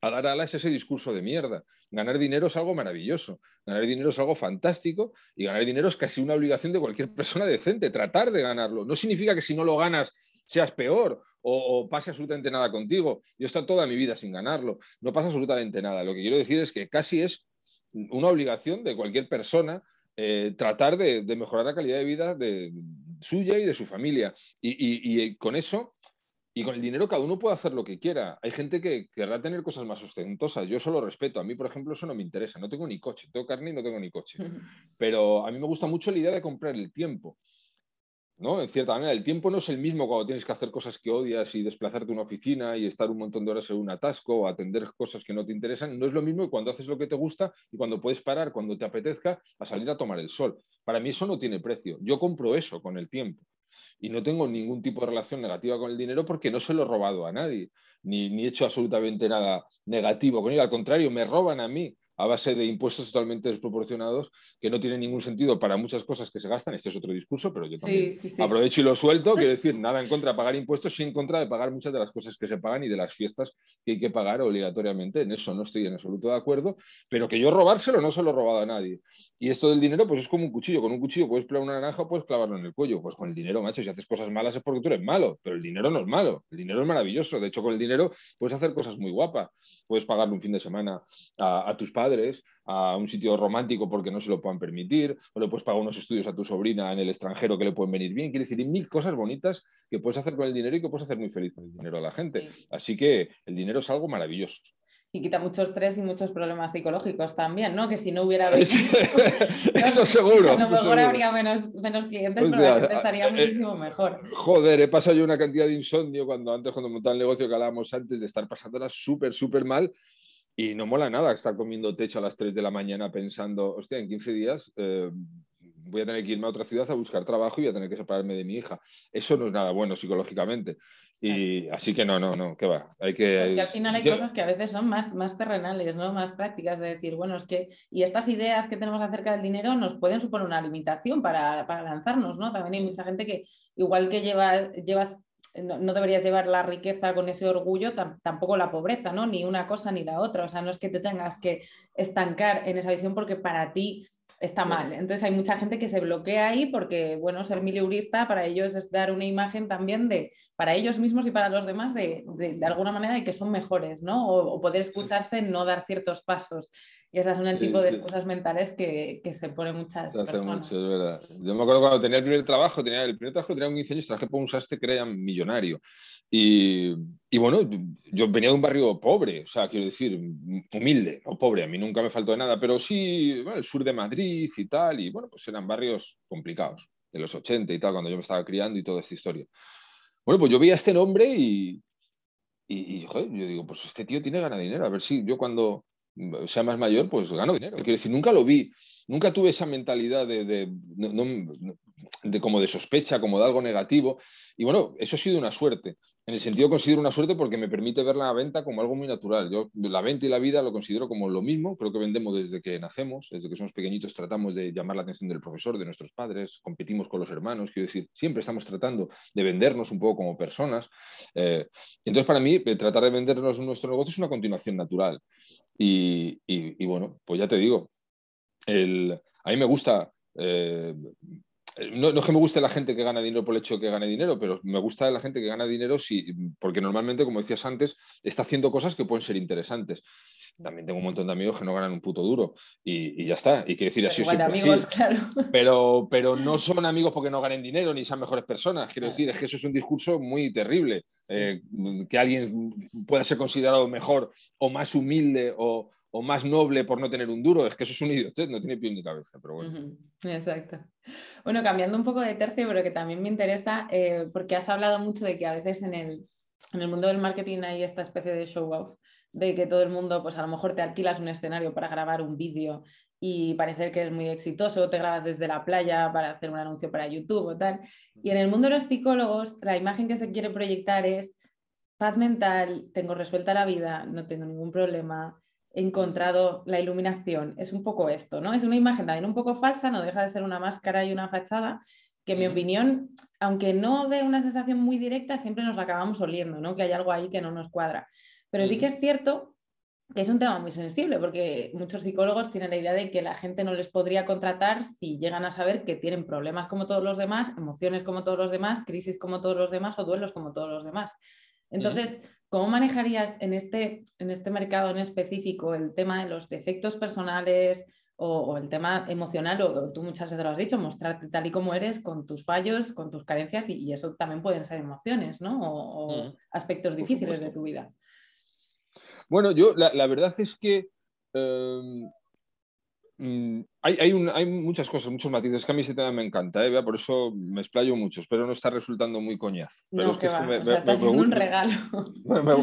a dar alas ese discurso de mierda. Ganar dinero es algo maravilloso, ganar dinero es algo fantástico y ganar dinero es casi una obligación de cualquier persona decente, tratar de ganarlo. No significa que si no lo ganas seas peor o, pase absolutamente nada contigo. Yo he estado toda mi vida sin ganarlo, no pasa absolutamente nada. Lo que quiero decir es que casi es una obligación de cualquier persona eh, tratar de, mejorar la calidad de vida de, suya y de su familia. Y, eh, con eso, y con el dinero, cada uno puede hacer lo que quiera. Hay gente que querrá tener cosas más ostentosas. Yo solo respeto. A mí, por ejemplo, eso no me interesa. No tengo ni coche. Tengo carne y no tengo ni coche. Pero a mí me gusta mucho la idea de comprar el tiempo. ¿no? En cierta manera, el tiempo no es el mismo cuando tienes que hacer cosas que odias y desplazarte a una oficina y estar un montón de horas en un atasco o atender cosas que no te interesan. No es lo mismo que cuando haces lo que te gusta y cuando puedes parar cuando te apetezca a salir a tomar el sol. Para mí eso no tiene precio. Yo compro eso con el tiempo. Y no tengo ningún tipo de relación negativa con el dinero porque no se lo he robado a nadie, ni, ni he hecho absolutamente nada negativo con él. Al contrario, me roban a mí a base de impuestos totalmente desproporcionados que no tienen ningún sentido para muchas cosas que se gastan. Este es otro discurso, pero yo también aprovecho y lo suelto. Quiero decir, nada en contra de pagar impuestos, sí en contra de pagar muchas de las cosas que se pagan y de las fiestas que hay que pagar obligatoriamente. En eso no estoy en absoluto de acuerdo, pero que yo robárselo no se lo he robado a nadie. Y esto del dinero, pues es como un cuchillo. Con un cuchillo puedes plegar una naranja, o puedes clavarlo en el cuello. Pues con el dinero, macho, si haces cosas malas es porque tú eres malo, pero el dinero no es malo. El dinero es maravilloso. De hecho, con el dinero puedes hacer cosas muy guapas puedes pagarle un fin de semana a, tus padres, a un sitio romántico porque no se lo puedan permitir, o le puedes pagar unos estudios a tu sobrina en el extranjero que le pueden venir bien. Quiere decir, hay mil cosas bonitas que puedes hacer con el dinero y que puedes hacer muy feliz con el dinero a la gente. Así que el dinero es algo maravilloso y quita mucho estrés y muchos problemas psicológicos también, ¿no? Que si no hubiera... *laughs* habido. *laughs* eso seguro. A lo mejor habría menos, clientes, pero eh, estaría eh, eh, muchísimo mejor. Joder, he pasado yo una cantidad de insomnio cuando antes, cuando montaba el negocio que hablábamos antes, de estar pasándola súper, súper mal. Y no mola nada estar comiendo techo a las 3 de la mañana pensando, hostia, en 15 días voy a tener que irme a otra ciudad a buscar trabajo y a tener que separarme de mi hija. Eso no es nada bueno psicológicamente. Y así que no, no, no, que va. Hay que, al final hay cosas que a veces son más, más terrenales, ¿no? Más prácticas de decir, bueno, es que, y estas ideas que tenemos acerca del dinero nos pueden suponer una limitación para, lanzarnos, ¿no? También hay mucha gente que, igual que lleva, llevas, no, deberías llevar la riqueza con ese orgullo, tampoco la pobreza, ¿no? Ni una cosa ni la otra. O sea, no es que te tengas que estancar en esa visión porque para ti está mal. Entonces hay mucha gente que se bloquea ahí porque, bueno, ser miliurista para ellos es dar una imagen también de, para ellos mismos y para los demás, de, de, alguna manera de que son mejores, ¿no? O, o poder excusarse en no dar ciertos pasos. Y esas son el tipo de cosas mentales que, que, se pone muchas personas. Yo me acuerdo cuando tenía el primer trabajo, tenía el primer trabajo tenía 15 años, traje por un sastre que era millonario. Y, y, bueno, yo venía de un barrio pobre, o sea, quiero decir, humilde, o pobre, a mí nunca me faltó de nada, pero sí, bueno, el sur de Madrid y tal, y bueno, pues eran barrios complicados, de los 80 y tal, cuando yo me estaba criando y toda esta historia. Bueno, pues yo veía a este nombre y, y, yo digo, pues este tío tiene ganas de dinero, a ver si yo cuando sea más mayor, pues gano dinero. Quiero decir, nunca lo vi, nunca tuve esa mentalidad de, de como de sospecha, como de algo negativo. Y bueno, eso ha sido una suerte en el sentido considero una suerte porque me permite ver la venta como algo muy natural. Yo la venta y la vida lo considero como lo mismo, creo que vendemos desde que nacemos, desde que somos pequeñitos tratamos de llamar la atención del profesor, de nuestros padres, competimos con los hermanos, quiero decir, siempre estamos tratando de vendernos un poco como personas. Eh, entonces para mí eh, tratar de vendernos nuestro negocio es una continuación natural. Y, bueno, pues ya te digo, a mí me gusta eh, no, es que me guste la gente que gana dinero por el hecho de que gane dinero, pero me gusta la gente que gana dinero si porque normalmente, como decías antes, está haciendo cosas que pueden ser interesantes. También tengo un montón de amigos que no ganan un puto duro y, ya está. Y quiero decir así. Igual pero, pero no *laughs* son amigos porque no ganen dinero ni sean mejores personas. Quiero decir, es que eso es un discurso muy terrible. Eh, que alguien pueda ser considerado mejor o más humilde o, o más noble por no tener un duro, es que eso es un idiotez, no tiene pie ni cabeza, pero bueno. Exacto. Bueno, cambiando un poco de tercio, pero que también me interesa, eh, porque has hablado mucho de que a veces en el, en el mundo del marketing hay esta especie de show-off, de que todo el mundo, pues a lo mejor te alquilas un escenario para grabar un vídeo y parecer que eres muy exitoso, te grabas desde la playa para hacer un anuncio para YouTube o tal. Y en el mundo de los psicólogos, la imagen que se quiere proyectar es paz mental, tengo resuelta la vida, no tengo ningún problema, encontrado la iluminación. Es un poco esto, ¿no? Es una imagen también un poco falsa, no deja de ser una máscara y una fachada, que en mi opinión, aunque no dé una sensación muy directa, siempre nos la acabamos oliendo, ¿no? Que hay algo ahí que no nos cuadra. Pero sí que es cierto que es un tema muy sensible, porque muchos psicólogos tienen la idea de que la gente no les podría contratar si llegan a saber que tienen problemas como todos los demás, emociones como todos los demás, crisis como todos los demás o duelos como todos los demás. Entonces, ¿Cómo manejarías en este, en este mercado en específico el tema de los defectos personales o, el tema emocional? O, tú muchas veces lo has dicho, mostrarte tal y como eres con tus fallos, con tus carencias y, eso también pueden ser emociones, ¿no? O, mm. aspectos difíciles de tu vida. Bueno, yo la, verdad es que em, Mm, hay, muchas cosas, muchos matices que a mí este tema me encanta, ¿eh? por eso me explayo mucho. Espero no estar resultando muy coñaz me,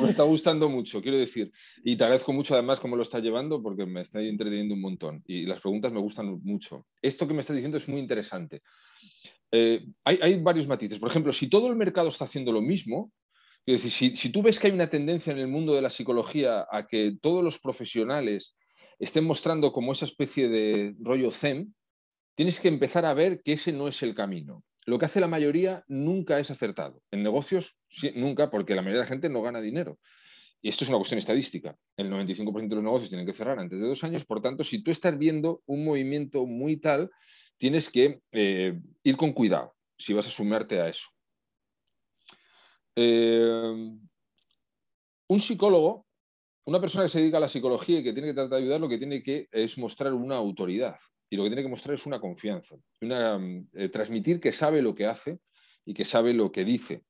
está gustando mucho, quiero decir. Y te agradezco mucho además cómo lo está llevando porque me está entreteniendo un montón y las preguntas me gustan mucho. Esto que me está diciendo es muy interesante. Eh, hay, varios matices. Por ejemplo, si todo el mercado está haciendo lo mismo, decir, si tú ves que hay una tendencia en el mundo de la psicología a que todos los profesionales estén mostrando como esa especie de rollo zen, tienes que empezar a ver que ese no es el camino. Lo que hace la mayoría nunca es acertado. En negocios, nunca, porque la mayoría de la gente no gana dinero. Y esto es una cuestión estadística. El 95% de los negocios tienen que cerrar antes de dos años. Por tanto, si tú estás viendo un movimiento muy tal, tienes que eh, ir con cuidado si vas a sumarte a eso. Eh, un psicólogo una persona que se dedica a la psicología y que tiene que tratar de ayudar, lo que tiene que es mostrar una autoridad y lo que tiene que mostrar es una confianza, mm, eh, transmitir que sabe lo que hace y que sabe lo que dice.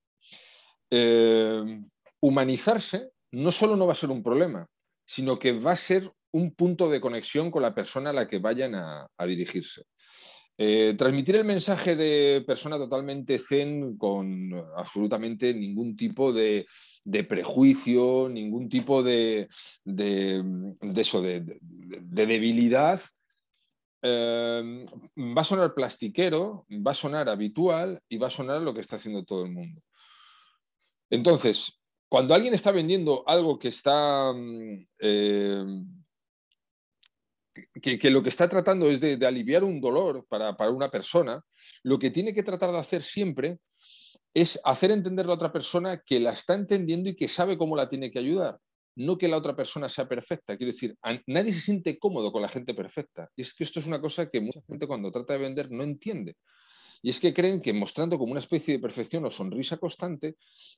Em, humanizarse no solo no va a ser un problema, sino que va a ser un punto de conexión con la persona a la que vayan a, dirigirse. Eh, transmitir el mensaje de persona totalmente zen con absolutamente ningún tipo de de prejuicio, ningún tipo de, eso, de, debilidad. Em, va a sonar plastiquero, va a sonar habitual y va a sonar lo que está haciendo todo el mundo. Entonces, cuando alguien está vendiendo algo que está... Mm, em, que, lo que está tratando es de, de aliviar un dolor para, para, una persona, lo que tiene que tratar de hacer siempre es hacer entender a la otra persona que la está entendiendo y que sabe cómo la tiene que ayudar. No que la otra persona sea perfecta. Quiero decir, nadie se siente cómodo con la gente perfecta. Y es que esto es una cosa que mucha gente cuando trata de vender no entiende. Y es que creen que mostrando como una especie de perfección o sonrisa constante,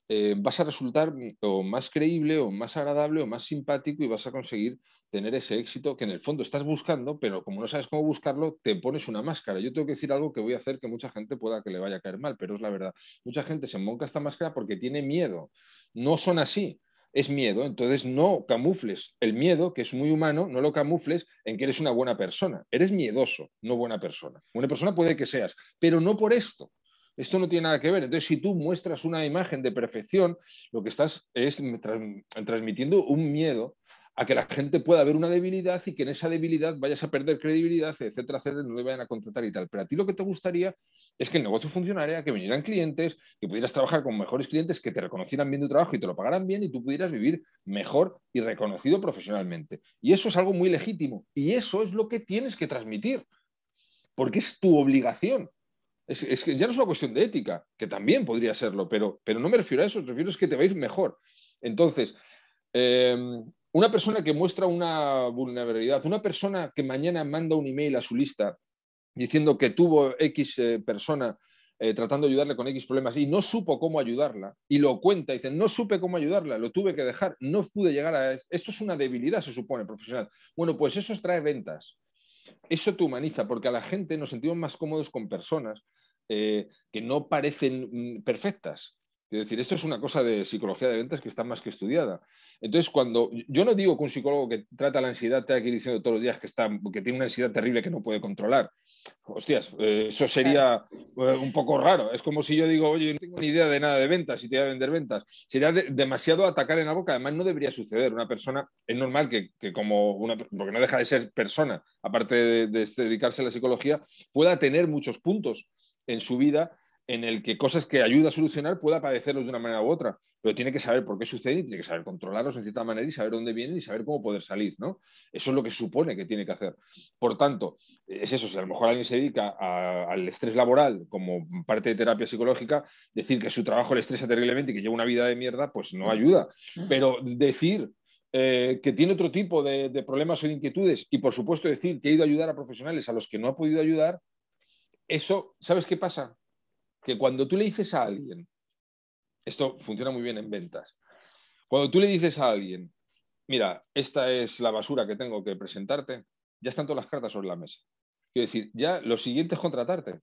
eh, vas a resultar o más creíble o más agradable o más simpático y vas a conseguir tener ese éxito que en el fondo estás buscando, pero como no sabes cómo buscarlo, te pones una máscara. Yo tengo que decir algo que voy a hacer que mucha gente pueda que le vaya a caer mal, pero es la verdad. Mucha gente se monca esta máscara porque tiene miedo. No son así es miedo, entonces no camufles el miedo, que es muy humano, no lo camufles en que eres una buena persona. Eres miedoso, no buena persona. Buena persona puede que seas, pero no por esto. Esto no tiene nada que ver. Entonces, si tú muestras una imagen de perfección, lo que estás es transmitiendo un miedo a que la gente pueda ver una debilidad y que en esa debilidad vayas a perder credibilidad, etcétera, etcétera, no le vayan a contratar y tal. Pero a ti lo que te gustaría es que el negocio funcionara, que vinieran clientes, que pudieras trabajar con mejores clientes, que te reconocieran bien tu trabajo y te lo pagaran bien y tú pudieras vivir mejor y reconocido profesionalmente. Y eso es algo muy legítimo y eso es lo que tienes que transmitir, porque es tu obligación. Es, que ya no es una cuestión de ética, que también podría serlo, pero, pero no me refiero a eso, me refiero a que te vais mejor. Entonces, em, una persona que muestra una vulnerabilidad, una persona que mañana manda un email a su lista diciendo que tuvo X eh, persona eh, tratando de ayudarle con X problemas y no supo cómo ayudarla y lo cuenta, y dice, no supe cómo ayudarla, lo tuve que dejar, no pude llegar a... Esto es una debilidad, se supone, profesional. Bueno, pues eso trae ventas. Eso te humaniza, porque a la gente nos sentimos más cómodos con personas eh, que no parecen mm, perfectas, es decir, esto es una cosa de psicología de ventas que está más que estudiada. Entonces, cuando yo no digo que un psicólogo que trata la ansiedad te que ir diciendo todos los días que, está, que tiene una ansiedad terrible que no puede controlar. Hostias, eh, eso sería eh, un poco raro. Es como si yo digo, oye, no tengo ni idea de nada de ventas y te voy a vender ventas. Sería demasiado atacar en la boca. Además, no debería suceder. Una persona, es normal que, como una, porque no deja de ser persona, aparte de dedicarse a la psicología, pueda tener muchos puntos en su vida en el que cosas que ayuda a solucionar pueda padecerlos de una manera u otra, pero tiene que saber por qué suceden y tiene que saber controlarlos de cierta manera y saber dónde vienen y saber cómo poder salir, ¿no? Eso es lo que supone que tiene que hacer. Por tanto, es eso, si a lo mejor alguien se dedica al estrés laboral como parte de terapia psicológica, decir que su trabajo le estresa terriblemente y que lleva una vida de mierda, pues no ayuda. Pero decir eh, que tiene otro tipo de, de problemas o de inquietudes y por supuesto decir que ha ido a ayudar a profesionales a los que no ha podido ayudar, eso, ¿sabes qué pasa? que cuando tú le dices a alguien, esto funciona muy bien en ventas, cuando tú le dices a alguien, mira, esta es la basura que tengo que presentarte, ya están todas las cartas sobre la mesa. Quiero decir, ya lo siguiente es contratarte.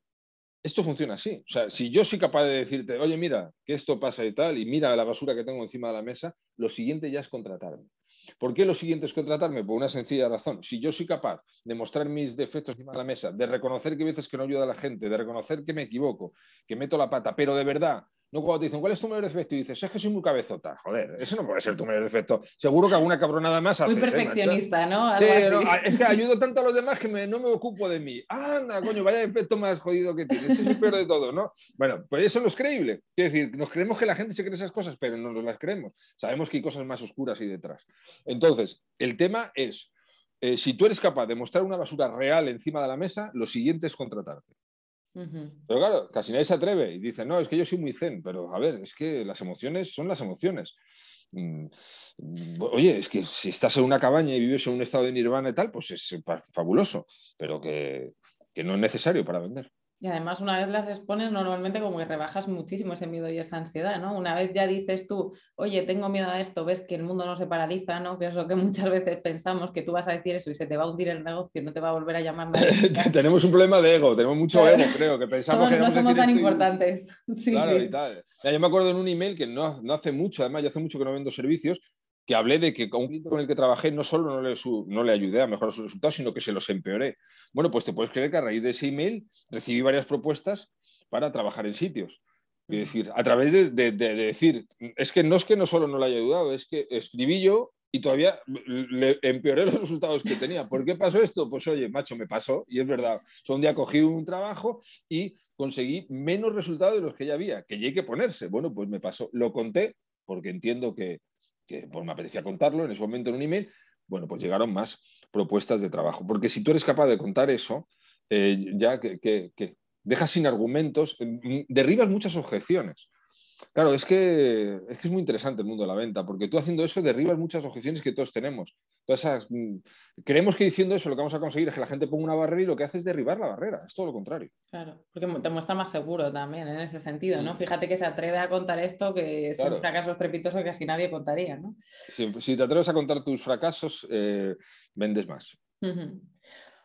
Esto funciona así. O sea, si yo soy capaz de decirte, oye, mira, que esto pasa y tal, y mira la basura que tengo encima de la mesa, lo siguiente ya es contratarme. ¿Por qué lo los siguientes contratarme? Por una sencilla razón. Si yo soy capaz de mostrar mis defectos encima de la mesa, de reconocer que a veces que no ayuda a la gente, de reconocer que me equivoco, que meto la pata, pero de verdad no cuando te dicen, ¿cuál es tu mayor defecto? Y dices, es que soy muy cabezota. Joder, eso no puede ser tu mayor defecto. Seguro que alguna cabronada más haces. ¿eh, muy perfeccionista, ¿no? es que ayudo tanto a los demás que no me ocupo de mí. Anda, coño, vaya defecto más jodido que tienes. Ese es el peor de todo, ¿no? Bueno, pues eso no es creíble. Quiero decir, nos creemos que la gente se cree esas cosas, pero no nos las creemos. Sabemos que hay cosas más oscuras ahí detrás. Entonces, el tema es, eh, si tú eres capaz de mostrar una basura real encima de la mesa, lo siguiente es contratarte. Pero claro, casi nadie se atreve y dice, no, es que yo soy muy zen, pero a ver, es que las emociones son las emociones. Mm, mm, oye, es que si estás en una cabaña y vives en un estado de nirvana y tal, pues es eh, fabuloso, pero que no es necesario para vender. Y además una vez las expones, normalmente como que rebajas muchísimo ese miedo y esa ansiedad, ¿no? Una vez ya dices tú, oye, tengo miedo a esto, ves que el mundo no se paraliza, ¿no? Que es lo que muchas veces pensamos, que tú vas a decir eso y se te va a hundir el negocio, no te va a volver a llamar. *laughs* tenemos un problema de ego, tenemos mucho ego, creo, que pensamos que... No somos tan importantes. *laughs* yo me acuerdo en un email que no, hace mucho, además yo hace mucho que no vendo servicios, que hablé de que con un cliente con el que trabajé no solo no le, ayudé a mejorar sus resultados, sino que se los empeoré. Bueno, pues te puedes creer que a raíz de ese email recibí varias propuestas para trabajar en sitios. Es decir, a través de, decir, es que no es que no solo no le haya ayudado, es que escribí yo y todavía le empeoré los resultados que tenía. ¿Por qué pasó esto? Pues oye, macho, me pasó y es verdad. son un día cogí un trabajo y conseguí menos resultados de los que ya había, que ya hay que ponerse. Bueno, pues me pasó. Lo conté porque entiendo que que pues, me apetecía contarlo en ese momento en un email, bueno, pues llegaron más propuestas de trabajo. Porque si tú eres capaz de contar eso, eh, ya que, dejas sin argumentos, mm, derribas muchas objeciones. Claro, es que, es muy interesante el mundo de la venta, porque tú haciendo eso derribas muchas objeciones que todos tenemos. Todas mm, creemos que diciendo eso lo que vamos a conseguir es que la gente ponga una barrera y lo que hace es derribar la barrera, es todo lo contrario. Claro, porque te muestra más seguro también en ese sentido, ¿no? Mm. Fíjate que se atreve a contar esto, que son fracasos trepitosos que casi nadie contaría, ¿no? Si, te atreves a contar tus fracasos, eh, vendes más.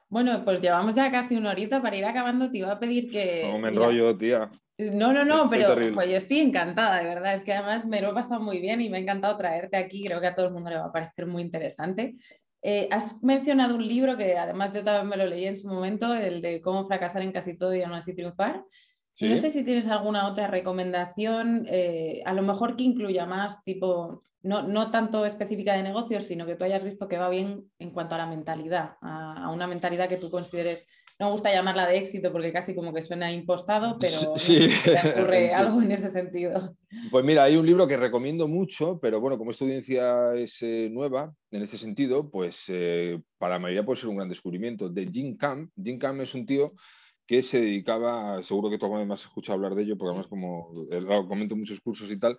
Bueno, pues llevamos ya casi una horita para ir acabando. Te iba a pedir que. No me enrollo, tía. No, no, no, pero yo estoy encantada, de verdad. Es que además me lo he pasado muy bien y me ha encantado traerte aquí. Creo que a todo el mundo le va a parecer muy interesante. Eh, has mencionado un libro que además yo también me lo leí en su momento, el de cómo fracasar en casi todo y aún así triunfar. No sé si tienes alguna otra recomendación, eh, a lo mejor que incluya más, tipo, no, no, tanto específica de negocios, sino que tú hayas visto que va bien en cuanto a la mentalidad, a una mentalidad que tú consideres no me gusta llamarla de éxito porque casi como que suena impostado, pero sí. ocurre *laughs* algo en ese sentido. Pues mira, hay un libro que recomiendo mucho, pero bueno, como esta audiencia es eh, nueva en ese sentido, pues eh, para la mayoría puede ser un gran descubrimiento, de Jim Camp. Jim Camp es un tío que se dedicaba, seguro que todo mundo más escuchado hablar de ello, porque además como comento muchos cursos y tal,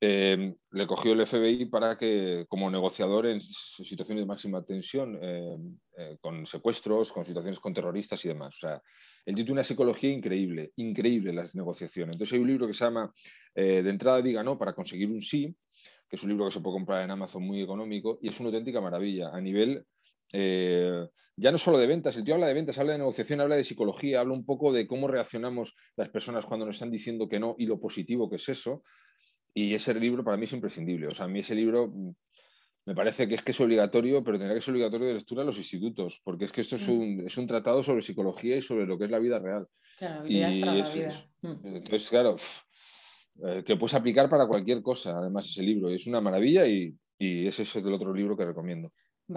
eh, le cogió el FBI para que como negociador en situaciones de máxima tensión, eh, eh, con secuestros, con situaciones con terroristas y demás. O sea, él tiene una psicología increíble, increíble las negociaciones. Entonces hay un libro que se llama De entrada diga no para conseguir un sí, que es un libro que se puede comprar en Amazon muy económico y es una auténtica maravilla a nivel eh, ya no solo de ventas, el tío habla de ventas, habla de negociación, habla de psicología, habla un poco de cómo reaccionamos las personas cuando nos están diciendo que no y lo positivo que es eso. Y ese libro para mí es imprescindible. O sea, a mí ese libro mm, me parece que es que es obligatorio, pero tendría que ser obligatorio de lectura en los institutos, porque es que esto es mm. un, tratado sobre psicología y sobre lo que es la vida real. Claro, entonces, claro, eh, que puedes aplicar para cualquier cosa, además ese libro. Es una maravilla y, y ese es el otro libro que recomiendo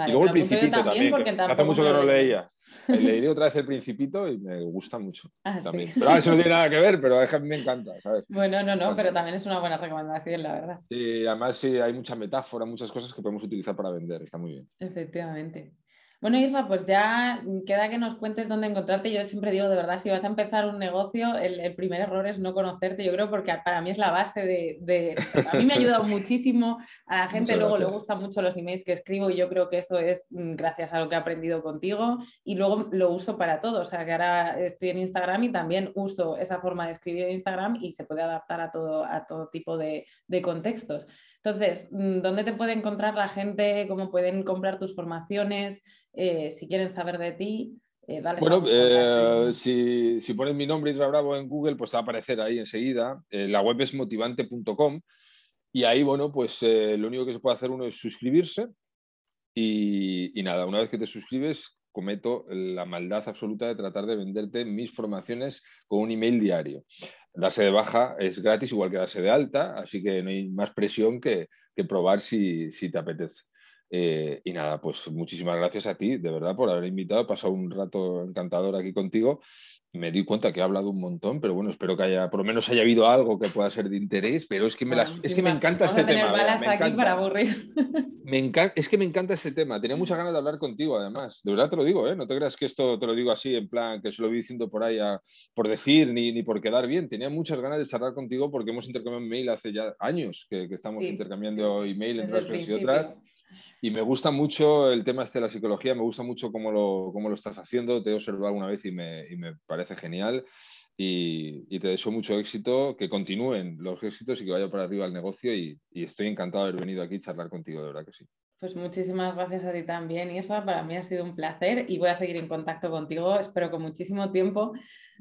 y luego el Principito también, porque. hace mucho que no leía. *laughs* Leí otra vez El Principito y me gusta mucho. Ah, también. Pero eso no tiene nada que ver, pero a mí me encanta, ¿sabes? Bueno, no, no, pero también es una buena recomendación, la verdad. Y además sí, hay mucha metáfora, muchas cosas que podemos utilizar para vender, está muy bien. Efectivamente. Bueno, Isla, pues ya queda que nos cuentes dónde encontrarte. Yo siempre digo, de verdad, si vas a empezar un negocio, el, primer error es no conocerte. Yo creo porque para mí es la base de... A mí me ha ayudado muchísimo. A la gente luego le gustan mucho los emails que escribo y yo creo que eso es mm, gracias a lo que he aprendido contigo. Y luego lo uso para todo. O sea, que ahora estoy en Instagram y también uso esa forma de escribir en Instagram y se puede adaptar a todo, a todo tipo de, de contextos. Entonces, mm, ¿dónde te puede encontrar la gente? ¿Cómo pueden comprar tus formaciones? Eh, si quieren saber de ti, eh, Bueno, eh, si, si pones mi nombre y Bravo en Google, pues va a aparecer ahí enseguida. la web es motivante.com y ahí, bueno, pues lo único que se puede hacer uno es suscribirse y, nada, una vez que te suscribes, cometo la maldad absoluta de tratar de venderte mis formaciones con un email diario. Darse de baja es gratis, igual que darse de alta, así que no hay más presión que, probar si, si te apetece. Eh, y nada, pues muchísimas gracias a ti, de verdad, por haber invitado. He pasado un rato encantador aquí contigo. Me di cuenta que he hablado un montón, pero bueno, espero que haya, por lo menos haya habido algo que pueda ser de interés, pero es que me, es que me encanta este tema. Balas aquí Para aburrir. me es que me encanta este tema. Tenía muchas ganas de hablar contigo, además. De verdad te lo digo, ¿eh? No te creas que esto te lo digo así, en plan, que se lo vi diciendo por ahí por decir ni, por quedar bien. Tenía muchas ganas de charlar contigo porque hemos intercambiado mail hace ya años que, estamos intercambiando email entre y otras. Y me gusta mucho el tema este de la psicología, me gusta mucho cómo lo, lo estás haciendo, te he observado alguna vez y me, parece genial. Y, te deseo mucho éxito, que continúen los éxitos y que vaya para arriba el negocio. Y, y estoy encantado de haber venido aquí a charlar contigo, de verdad que sí. Pues muchísimas gracias a ti también, Isra. Para mí ha sido un placer y voy a seguir en contacto contigo, espero con muchísimo tiempo.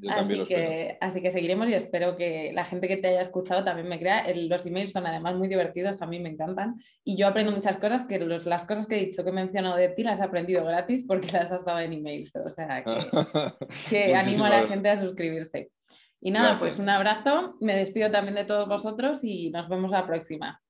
así que, así que seguiremos y espero que la gente que te haya escuchado también me crea. los emails son además muy divertidos, también me encantan. Y yo aprendo muchas cosas, que las cosas que he dicho, que he mencionado de ti, las he aprendido gratis porque las has dado en emails. O sea, que, *laughs* animo a la gente a suscribirse. Y nada, pues un abrazo, me despido también de todos vosotros y nos vemos la próxima.